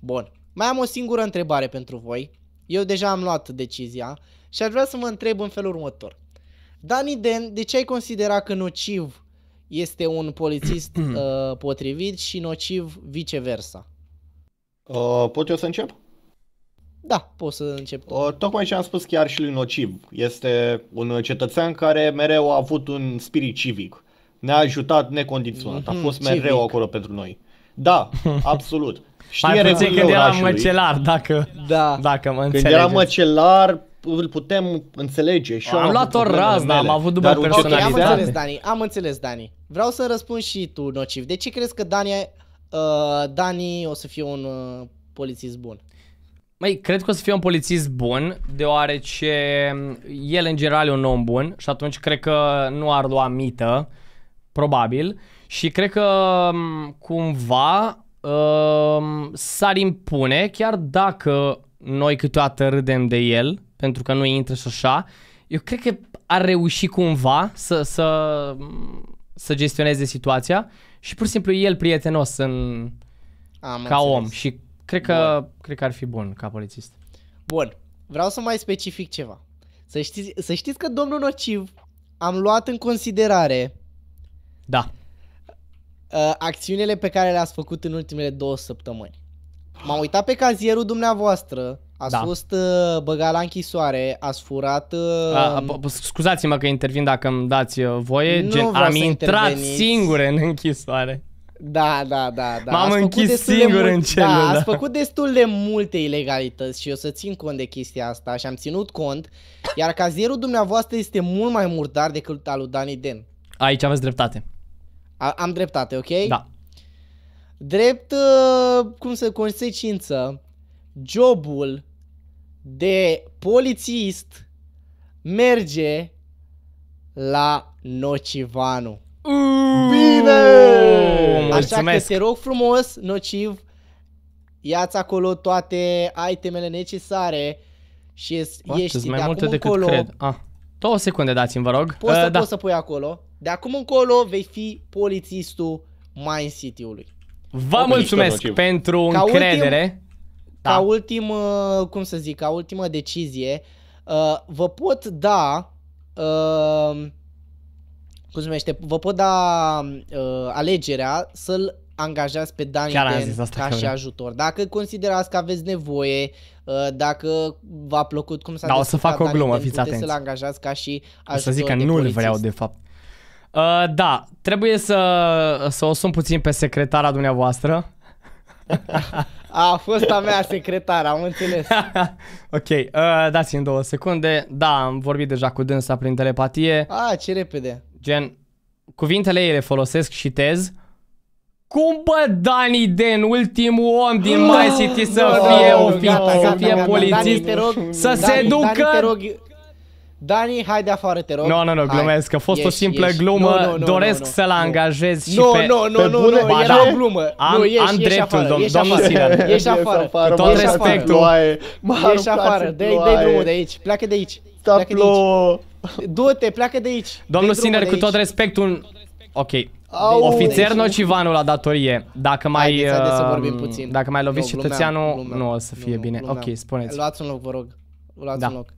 S2: Bun. Mai am o singură întrebare pentru voi. Eu deja am luat decizia și aș vrea să mă întreb în felul următor. Dani Den, de ce ai considera că nociv este un polițist uh, potrivit și nociv viceversa?
S3: Uh, pot eu
S2: să încep? Da, pot să încep.
S3: Uh, tocmai ce am spus chiar și lui Nociv. Este un cetățean care mereu a avut un spirit civic. Ne-a ajutat necondiționat. Uh-huh, a mhm, fost mereu civic. acolo pentru noi. Da, absolut. Știi, Hai puțin când era măcelar,
S1: dacă, da. dacă mă înțelegeți. Când era
S3: măcelar, îl putem înțelege și
S2: am, am luat o razna, am avut după personalitate. Okay, am înțeles, Dani, am înțeles, Dani. Vreau să răspund și tu, Nociv. De ce crezi că Dani, uh, Dani o să fie un uh, polițist bun?
S1: Mai cred că o să fie un polițist bun, deoarece el în general e un om bun și atunci cred că nu ar lua mită, probabil. Și cred că mm, cumva uh, s-ar impune, chiar dacă noi câteodată râdem de el, pentru că nu intră și așa, eu cred că ar reuși cumva să, să, să gestioneze situația și pur și simplu el prietenos în, Am ca înțeles. om și cred că, bun. cred că ar fi bun ca polițist.
S2: Bun, vreau să mai specific ceva. Să știți, să știți că domnul Nociv am luat în considerare da uh, acțiunile pe care le-ați făcut în ultimele două săptămâni. M-am uitat pe cazierul dumneavoastră, ați da. fost uh, băgat la închisoare, ați furat... Uh... A, ah,
S1: scuzați-mă că intervin dacă îmi dați uh, voie, nu gen, am intrat singur în închisoare.
S2: Da, da, da, da. M-am ați închis singur mult... în celulă. Da, ați da. făcut destul de multe ilegalități și o să țin cont de chestia asta și am ținut cont, iar cazierul dumneavoastră este mult mai murdar decât al lui Dani Den.
S1: Aici aveți dreptate.
S2: A, am dreptate, ok? Da. Drept, uh, cum să consecință, jobul de polițist merge la Nocivanu.
S4: Uuu, Bine! Mulțumesc. Așa că te
S2: rog frumos, Nociv, ia-ți acolo toate itemele necesare și What? ești mai de multe decât cred.
S1: Ah. Două secunde dați-mi, vă rog. Poți, uh, să, da. poți să
S2: pui acolo. De acum încolo vei fi polițistul Mind City-ului.
S1: Vă o, mulțumesc pentru ca încredere.
S2: Da. Ultim, da. Ca ultim, cum să zic, ca ultimă decizie, uh, vă pot da... Uh, cum se numește, vă pot da uh, alegerea să-l angajați pe Dani Den ca și ajutor. Dacă considerați că aveți nevoie, uh, dacă v-a plăcut cum s-a Da, o să fac o glumă, Dan, fiți atenți. să-l angajați ca și ajutor o să zic că nu-l vreau
S1: de fapt. Uh, da, trebuie să, să o sun puțin pe secretara dumneavoastră. A fost a mea secretară, am înțeles. ok, uh, dați-mi două secunde. Da, am vorbit deja cu dânsa prin telepatie. A, ce repede. Gen, cuvintele ei le folosesc și tez. Cum bă Dani Den, ultimul om din oh, My City să no, da, da, fie da, no, ofițer, gata, gata, să fie gata, polițist, Dani, rog, să Dani, se ducă... Dani, te rog, Dani,
S2: hai de afară, te rog. Nu, no, nu, no, nu, no, glumesc, a fost
S1: ești, o simplă ești. glumă, no, no, no, doresc no, no, să-l angajez no, și pe... Nu, nu, nu, nu, era o glumă. Am, nu, ești, am ești dreptul, afară, dom ești domnul Silan. Ești afară, cu tot
S2: respectul. Afară, ești afară, dă-i drumul de aici, pleacă de aici. Pleacă de aici. Du-te, pleacă de aici. Domnul Siner, cu tot
S1: respectul, Ok. Au, Ofițer nocivanul la datorie. Dacă mai haideți, haideți să uh, vorbim puțin. Dacă mai loviți cetățeanul, nu o să fie nu, bine. Glumeam. Ok, spuneți. Luați
S2: un loc, vă rog. Luați da. un loc.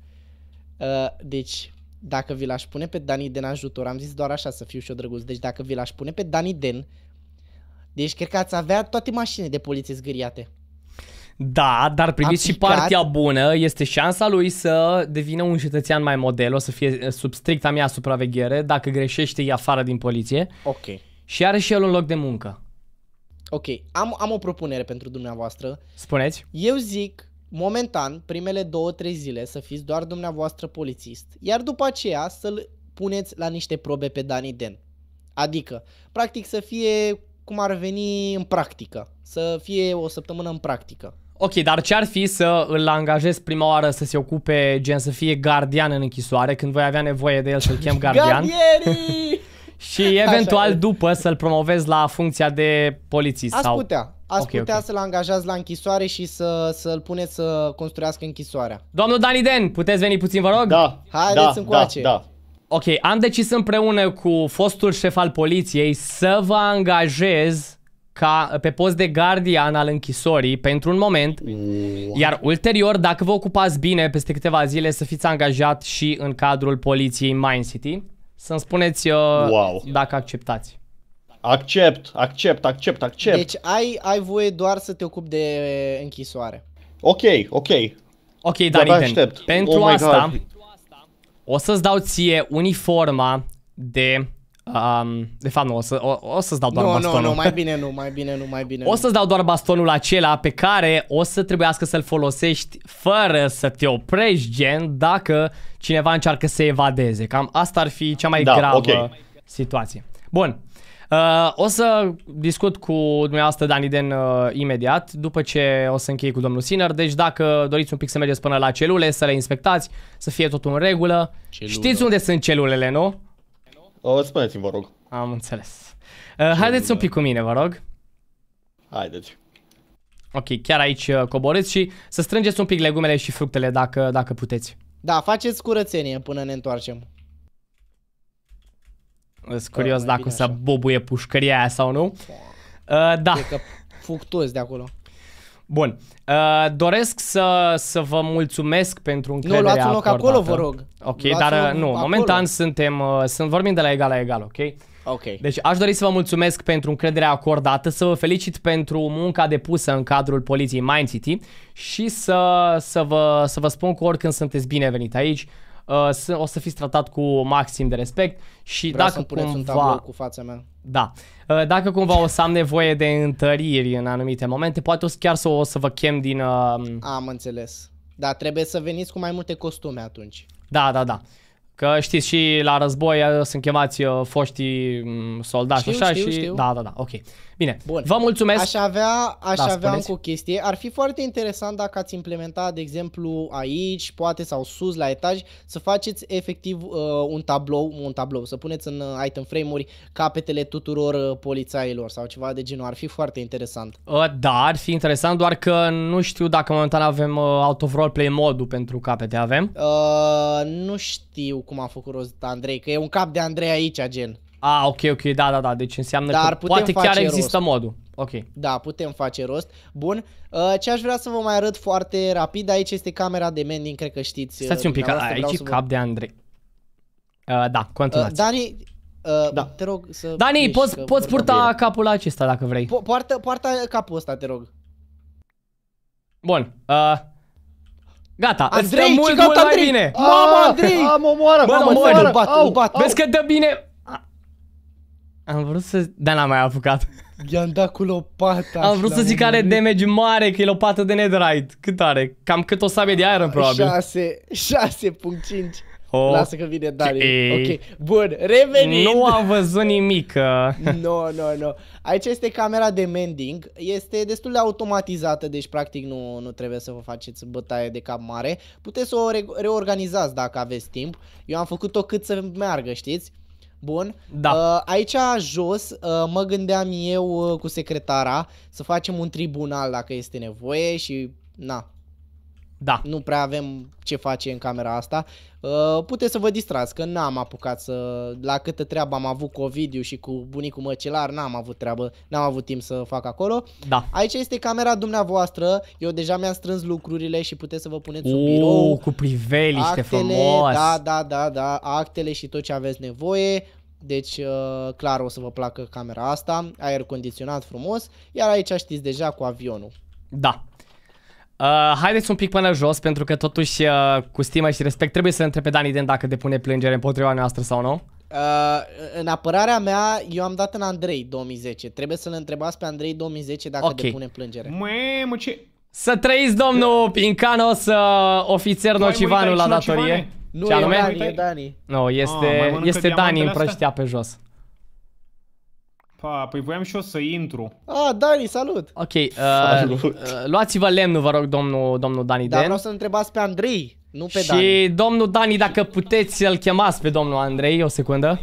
S2: Uh, deci, dacă vi l-aș pune pe Dani Den ajutor, am zis doar așa să fiu și eu drăguț, deci dacă vi l-aș pune pe Dani Den, deci cred că ați avea toate mașinile de poliție zgâriate.
S1: Da, dar priviți și partea bună, este șansa lui să devină un cetățean mai model, o să fie eh, sub stricta mea supraveghere, dacă greșește e afară din poliție. Ok. Și are și el un loc de muncă.
S2: Ok, am, am o propunere pentru dumneavoastră.
S1: Spuneți? Eu
S2: zic, momentan, primele două, trei zile să fiți doar dumneavoastră polițist, iar după aceea să-l puneți la niște probe pe Dani Den. Adică, practic să fie cum ar veni în practică, să fie o săptămână în practică.
S1: Ok, dar ce-ar fi să îl angajez prima oară să se ocupe, gen să fie gardian în închisoare, când voi avea nevoie de el să-l chem gardian? și eventual Așa după să-l promovezi la funcția de polițist. Ați sau... putea.
S2: Ați okay, putea okay. să-l angajați la închisoare și să, să-l puneți să construiască închisoarea.
S1: Domnul Den, puteți veni puțin, vă rog? Da. Haideți da, încoace. Da, da. Ok, am decis împreună cu fostul șef al poliției să vă angajez ca uh, pe post de gardian al închisorii pentru un moment, iar ulterior, dacă vă ocupați bine, peste câteva zile să fiți angajat și în cadrul poliției Mind City. Să-mi spuneți uh, wow. dacă acceptați. Accept, accept, accept, accept. Deci
S2: ai, ai voie doar să te ocupi de închisoare.
S1: Ok, ok. Ok, dar Pentru, oh asta, pentru asta o să-ți dau ție uniforma de Um, de fapt, nu, o, să, o, o să-ți dau doar nu, bastonul. Nu, nu, mai
S2: bine nu, mai bine nu, mai bine O să-ți
S1: dau doar bastonul acela pe care o să trebuiască să-l folosești fără să te oprești, gen, dacă cineva încearcă să evadeze. Cam asta ar fi cea mai da, gravă okay. situație. Bun. Uh, o să discut cu dumneavoastră, Dani Den, uh, imediat, după ce o să închei cu domnul Siner. Deci dacă doriți un pic să mergeți până la celule, să le inspectați, să fie totul în regulă. Celulă. Știți unde sunt celulele, nu? Spuneți-mi, vă rog. Am înțeles. Uh, haideți un pic cu mine, vă rog. Haideți. Ok, chiar aici uh, coborâți și să strângeți un pic legumele și fructele dacă, dacă puteți.
S2: Da, faceți curățenie până ne întoarcem.
S1: Sunt curios dacă o să bobuie pușcăria aia sau nu. Uh, da. Cred că toți de acolo. Bun. Uh, doresc să, să vă mulțumesc pentru încrederea Nu, luați un loc acordată. acolo, vă rog. Ok, luați dar nu, acolo. momentan suntem, uh, sunt, vorbim de la egal la egal, ok? Ok. Deci aș dori să vă mulțumesc pentru încrederea acordată, să vă felicit pentru munca depusă în cadrul poliției Mind City și să, să, vă, să vă spun că oricând sunteți binevenit aici, Uh, o să fiți tratat cu maxim de respect și Vreau dacă să puneți cumva... un tablou cu fața mea. Da. Uh, dacă cumva o să am nevoie de întăriri în anumite momente, poate o să chiar să o să vă chem din... Uh...
S2: Am înțeles. Da, trebuie să veniți cu mai multe costume atunci.
S1: Da, da, da. Că știți și la război uh, sunt chemați foștii mm, soldați știu, așa știu, și... Știu. Da, da, da, ok. Bine, Bun. vă mulțumesc. Aș
S2: avea, aș da, avea încă o chestie. Ar fi foarte interesant dacă ați implementat, de exemplu, aici, poate sau sus la etaj, să faceți efectiv uh, un tablou, un tablou, să puneți în uh, item frame-uri capetele tuturor uh, polițailor sau ceva de genul. Ar fi foarte interesant.
S1: Uh, da, ar fi interesant, doar că nu știu dacă momentan avem uh, out of roleplay modul pentru capete avem.
S2: Uh, nu știu cum a făcut rost Andrei, că e un cap de Andrei aici, gen.
S1: A, ah, ok, ok, da, da, da, deci înseamnă Dar că poate chiar rost. există modul. Ok.
S2: Da, putem face rost. Bun. Uh, ce aș vrea să vă mai arăt foarte rapid, aici este camera de mending, cred că știți. Uh, Stați un pic, aici e cap
S1: de Andrei. Uh, da, continuați. Uh,
S2: Dani, Uh, da. Te rog să... Dani, poți, poți purta bine.
S1: capul acesta dacă vrei. Po-
S2: poartă, poartă capul ăsta, te rog.
S1: Bun. Uh, Gata, Andrei, mult, mult Andrei. mai bine. Mama, Andrei! mă omoară, mă omoară, Vezi că dă bine, am vrut să... Dar n-am mai apucat. I-am dat cu lopata. Am vrut să zic că are damage mare, că e lopata de netherite. Cât are? Cam cât o sabie de iron, probabil.
S2: 6, 6.5.
S1: Oh. Lasă că vine Darius. ok,
S2: bun, revenind. Nu am
S1: văzut nimic. Nu, no,
S2: nu, no, nu. No. Aici este camera de mending. Este destul de automatizată, deci practic nu, nu trebuie să vă faceți bătaie de cap mare. Puteți să o re reorganizați dacă aveți timp. Eu am făcut-o cât să meargă, știți? Bun. Da. Uh, aici jos uh, mă gândeam eu uh, cu secretara să facem un tribunal dacă este nevoie și na, da. Nu prea avem ce face în camera asta. Uh, puteți să vă distrați, că n-am apucat să... La câtă treabă am avut cu Ovidiu și cu bunicul măcelar, n-am avut treabă, n-am avut timp să fac acolo. Da. Aici este camera dumneavoastră, eu deja mi-am strâns lucrurile și puteți să vă puneți sub birou. cu
S1: priveliște actele, frumos! Da,
S2: da, da, da, actele și tot ce aveți nevoie. Deci, uh, clar, o să vă placă camera asta, aer condiționat frumos, iar aici știți deja cu avionul.
S1: Da, Uh, haideți un pic până jos, pentru că totuși, uh, cu stima și respect, trebuie să întrebe Dani Den dacă depune plângere împotriva noastră sau nu.
S2: Uh, în apărarea mea, eu am dat în Andrei 2010. Trebuie să-l întrebați pe Andrei 2010 dacă okay. depune plângere. Măi, ce...
S1: Să trăiți, domnul da. Pincanos, uh, ofițer nocivanul la datorie. Nu, Ce anume? e
S2: Dani, e
S4: Dani. Nu, no, este, oh, este Dani în pe jos. Pa, păi voiam și eu să intru. Ah, Dani, salut!
S1: Ok, uh, salut. Uh, luați-vă lemnul, vă rog, domnul, domnul Dani Dar vreau să
S2: întrebați pe Andrei, nu pe și Dani. Și
S1: domnul Dani, dacă puteți să-l chemați pe domnul Andrei, o secundă.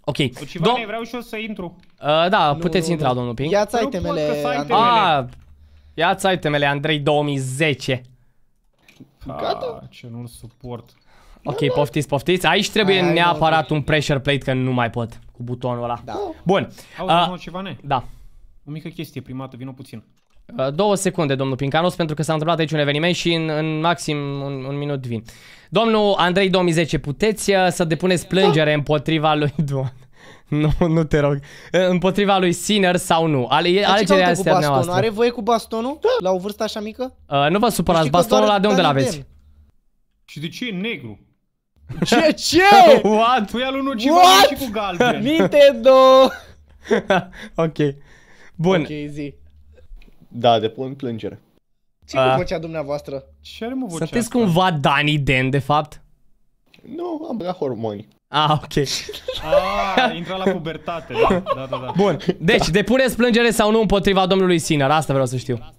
S1: Ok. Cu ceva Dom
S4: vreau și eu să intru.
S1: Uh, da, nu, puteți nu, intra, nu. domnul Ping. Ia-ți itemele, Andrei. Ah, ia-ți itemele, Andrei 2010.
S4: Gata? Ah, ce nu-l suport.
S1: Ok, poftiți, poftiți. Aici trebuie ai, neapărat un pressure plate, că nu mai pot cu butonul ăla. Da. Bun.
S4: Auzi, uh, ceva, ne? Da. O mică chestie primată, vină puțin.
S1: Uh, două secunde, domnul Pincanos, pentru că s-a întâmplat aici un eveniment și în, în maxim un, un minut vin. Domnul Andrei 2010, puteți uh, să depuneți plângere da. împotriva lui Duan? nu, nu te rog. Împotriva lui Sinner sau nu? Ale, deci alegerea este a noastră. Are
S2: voie cu bastonul? Da. La o vârstă așa mică?
S1: Uh, nu vă supărați, bastonul ăla de unde l-aveți?
S4: Și de ce e negru?
S1: Ce? Ce? What? Cu păi al unul și cu galben.
S2: Nintendo!
S3: ok. Bun. Ok,
S2: zi.
S1: Da, depun
S3: plângere.
S4: Ce A. cu vocea dumneavoastră? Ce are mă vocea Sunteți asta?
S1: cumva Dani Den, de fapt? Nu, am băgat hormoni. Ah, ok.
S4: Ah, intra la pubertate. Da, da, da. da. Bun.
S1: Deci, da. depuneți plângere sau nu împotriva domnului Sinner? Asta vreau să știu.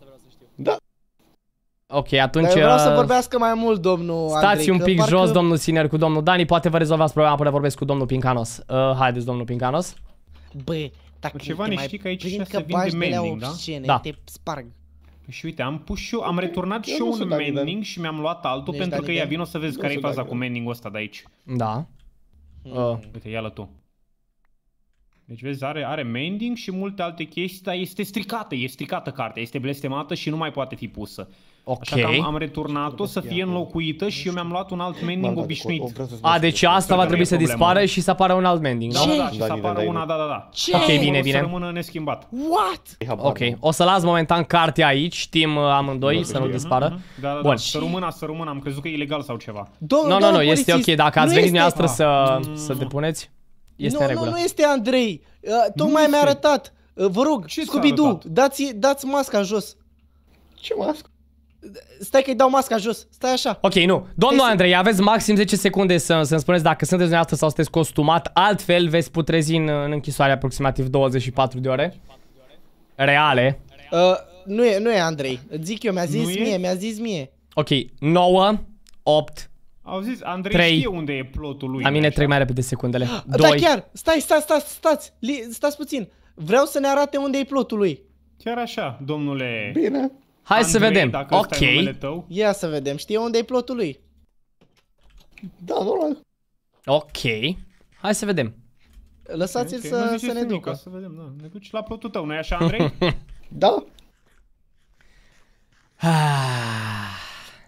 S1: Da. Ok, atunci... Dar vreau să uh, vorbească
S2: mai mult domnul Stați Andrei, un pic parcă... jos, domnul
S1: Siner, cu domnul Dani, poate vă rezolvați problema până vorbesc cu domnul Pincanos. Uh, haideți, domnul Pincanos. Bă,
S4: dacă ceva ne știi că aici se vinde mending, da? da? te sparg. Păi și uite, am pus și eu, am păi, returnat eu și eu un mending și mi-am luat altul pentru că ia o să vezi care e faza cu mending ăsta de aici. Da. Hmm. Uh. Uite, ia-l tu. Deci vezi, are, are mending și multe alte chestii, dar este stricată, e stricată cartea, este blestemată și nu mai poate fi pusă. Ok. Așa că am, am returnat-o să fie înlocuită și eu mi-am luat un alt mending obișnuit. A, deci asta va trebui să dispară
S1: și să apară un alt mending, da, nu? Da, da și să apară una, da,
S4: da, da. Ce? Ok, bine, bine. Să rămână neschimbat. What?
S1: Ok, o să las momentan cartea aici, știm uh, amândoi să nu dispară. Mhm, mhm. Da, da, da, să rămână,
S4: să rămână, am crezut că e ilegal sau ceva. Nu, nu, nu, este ok, dacă ați venit noastră să
S1: ah. să depuneți, este în regulă. Nu, nu
S2: este Andrei, uh, tocmai mi-a arătat. Uh, vă rog, Scooby-Doo, dați masca jos. Ce mască? Stai că îi dau masca jos. Stai așa.
S1: Ok, nu. Domnul Andrei, aveți maxim 10 secunde să, să-mi spuneți dacă sunteți dumneavoastră sau sunteți costumat. Altfel veți putrezi în, în închisoare aproximativ 24 de ore. Reale. Uh, nu, e, nu e Andrei. Zic eu, mi-a zis nu mie, mi-a zis mie. Ok, 9, 8, au zis, Andrei 3. știe unde
S4: e plotul
S2: lui.
S1: La mine trec mai repede secundele. 2. Da, da, chiar!
S2: Stai, stai, stai, stați! Li, stați puțin! Vreau să ne arate unde e plotul lui. Chiar așa, domnule... Bine.
S1: Hai Andrei, să vedem. Dacă ok.
S2: tău. Ia să vedem. Știe unde e plotul lui.
S1: Da, normal. Ok. Hai să vedem. Lăsați-l okay, okay. să, să ne ducă. Să
S4: vedem, da. Ne duci la plotul tău, nu-i așa, Andrei? da.
S1: Ah.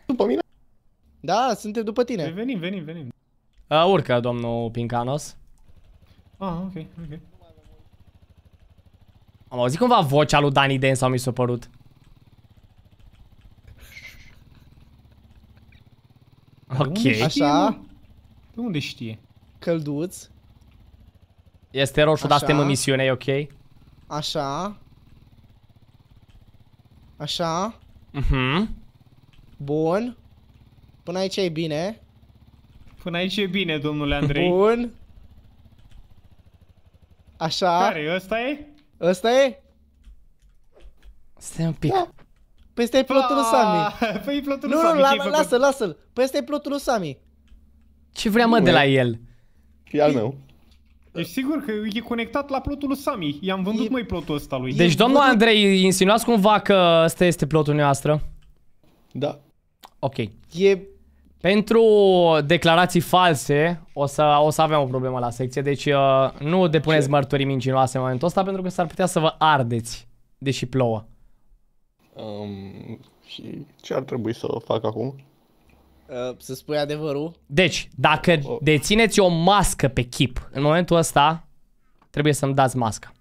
S1: După mine?
S4: Da, suntem după tine. Păi venim, venim, venim.
S1: Uh, urcă, domnul Pincanos.
S4: Ah, ok, ok.
S1: Am auzit cumva vocea lui Dani Den sau mi s-a părut?
S4: Ok. Așa. De unde știe?
S2: Călduț.
S1: Este roșu, dar suntem în misiune, e ok?
S2: Așa. Așa.
S1: Mhm.
S2: Bun. Până aici e bine.
S4: Până aici e bine, domnule Andrei.
S2: Bun. Așa. Care, ăsta e? Ăsta e? Stai un pic. Da. Păi ăsta e plotul lui Sami. Ah,
S4: păi e plotul lui Sami. Nu, nu, lasă
S2: lasă-l. Păi ăsta e plotul lui Sami.
S4: Ce vrea mă de la
S1: el? E al meu.
S4: Deci sigur că e conectat la plotul lui Sami. I-am vândut mai plotul ăsta lui. Deci domnul
S1: Andrei, insinuați cumva că ăsta este plotul noastră? Da. Ok. E... Pentru declarații false o să, o să avem o problemă la secție, deci uh, nu depuneți mărturii mincinoase în momentul ăsta pentru că s-ar putea să vă ardeți, deși plouă.
S2: Um, și ce ar trebui să fac acum? Uh, să spui adevărul.
S1: Deci, dacă oh. dețineți o mască pe chip, în momentul ăsta, trebuie să-mi dați
S4: masca.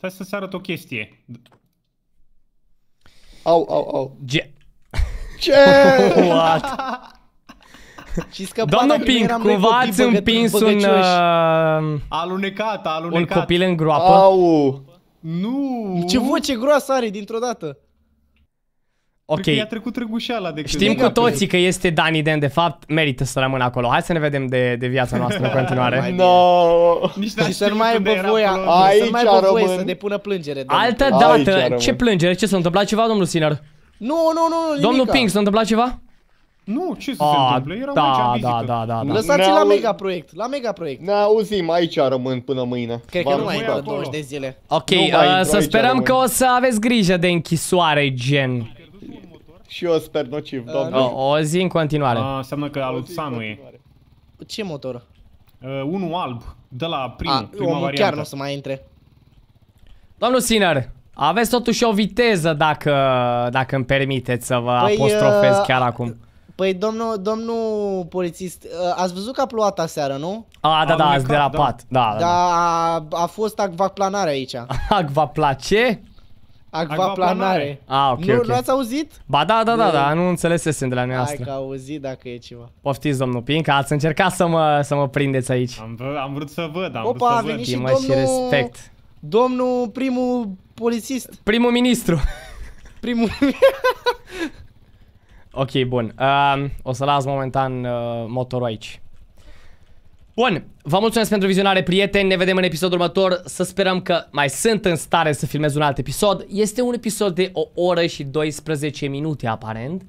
S4: Hai să-ți arăt o chestie.
S3: Au, au, au. Ge- ce? What?
S2: Și Domnul Pink, cumva ați împins un...
S1: Uh, alunecat, alunecat. Un copil în groapă. Au.
S4: Nu!
S2: Ce voce groasă are dintr-o dată!
S1: Ok. Cred că i-a
S4: trecut răgușeala de Știm cu toții că
S1: este Dani Den, de fapt merită să rămână acolo. Hai să ne vedem de, de viața noastră în continuare. no. Nici și să nu mai aibă voia, aici să mai voie să
S2: depună plângere. Domnul. Altă
S1: dată, aici ce plângere? Ce s-a întâmplat ceva, domnul Sinner?
S2: Nu, nu, nu, nimic.
S3: Domnul Pink, s-a întâmplat
S1: ceva? Nu, ce să se întâmple? Era da, aici în Da, da, da, da. Lăsați-l la mega proiect, la
S3: mega proiect. Ne auzim, aici rămân până mâine.
S4: Cred că nu mai e 20 de zile. Ok, uh, să sperăm că
S1: o să aveți grijă de închisoare, gen.
S4: Și eu sper nociv, uh, doamne. O,
S1: o zi în continuare. Uh,
S4: înseamnă că al Sanu e. Ce motor? Uh, unul alb, de la prim, A, prima omul variantă.
S1: chiar nu o să mai intre. Domnul Sinner, aveți totuși o viteză dacă, dacă îmi permiteți să vă păi, apostrofez uh, chiar acum.
S2: Păi domnul, domnul polițist, ă, ați văzut că a plouat aseară, nu?
S1: A, da, a da, ați derapat. Da. da, da, da.
S2: da a, a fost acvaplanare aici.
S1: Acvaplace? Acvaplanare. Ah, ok, Nu, okay. ați auzit? Ba da, da, da, da, nu înțelesesem de la noastră. Hai că
S2: auzit dacă e ceva.
S1: Poftiți, domnul Pinca, ați încercat să mă, să mă prindeți aici. Am,
S4: vrut, am vrut
S2: să văd, am Opa, vrut să a venit și domnul... și
S1: respect.
S2: Domnul primul polițist. Primul ministru.
S1: Primul... Ok, bun. Uh, o să las momentan uh, motorul aici. Bun, vă mulțumesc pentru vizionare, prieteni. Ne vedem în episodul următor. Să sperăm că mai sunt în stare să filmez un alt episod. Este un episod de o oră și 12 minute, aparent.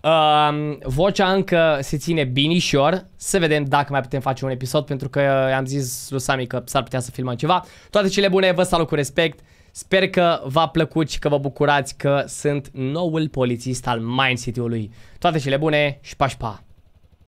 S1: Uh, vocea încă se ține binișor. Să vedem dacă mai putem face un episod, pentru că uh, am zis lui Sami că s-ar putea să filmăm ceva. Toate cele bune, vă salut cu respect. Sper că v-a plăcut și că vă bucurați că sunt noul polițist al Mind City-ului. Toate cele bune și pași pa!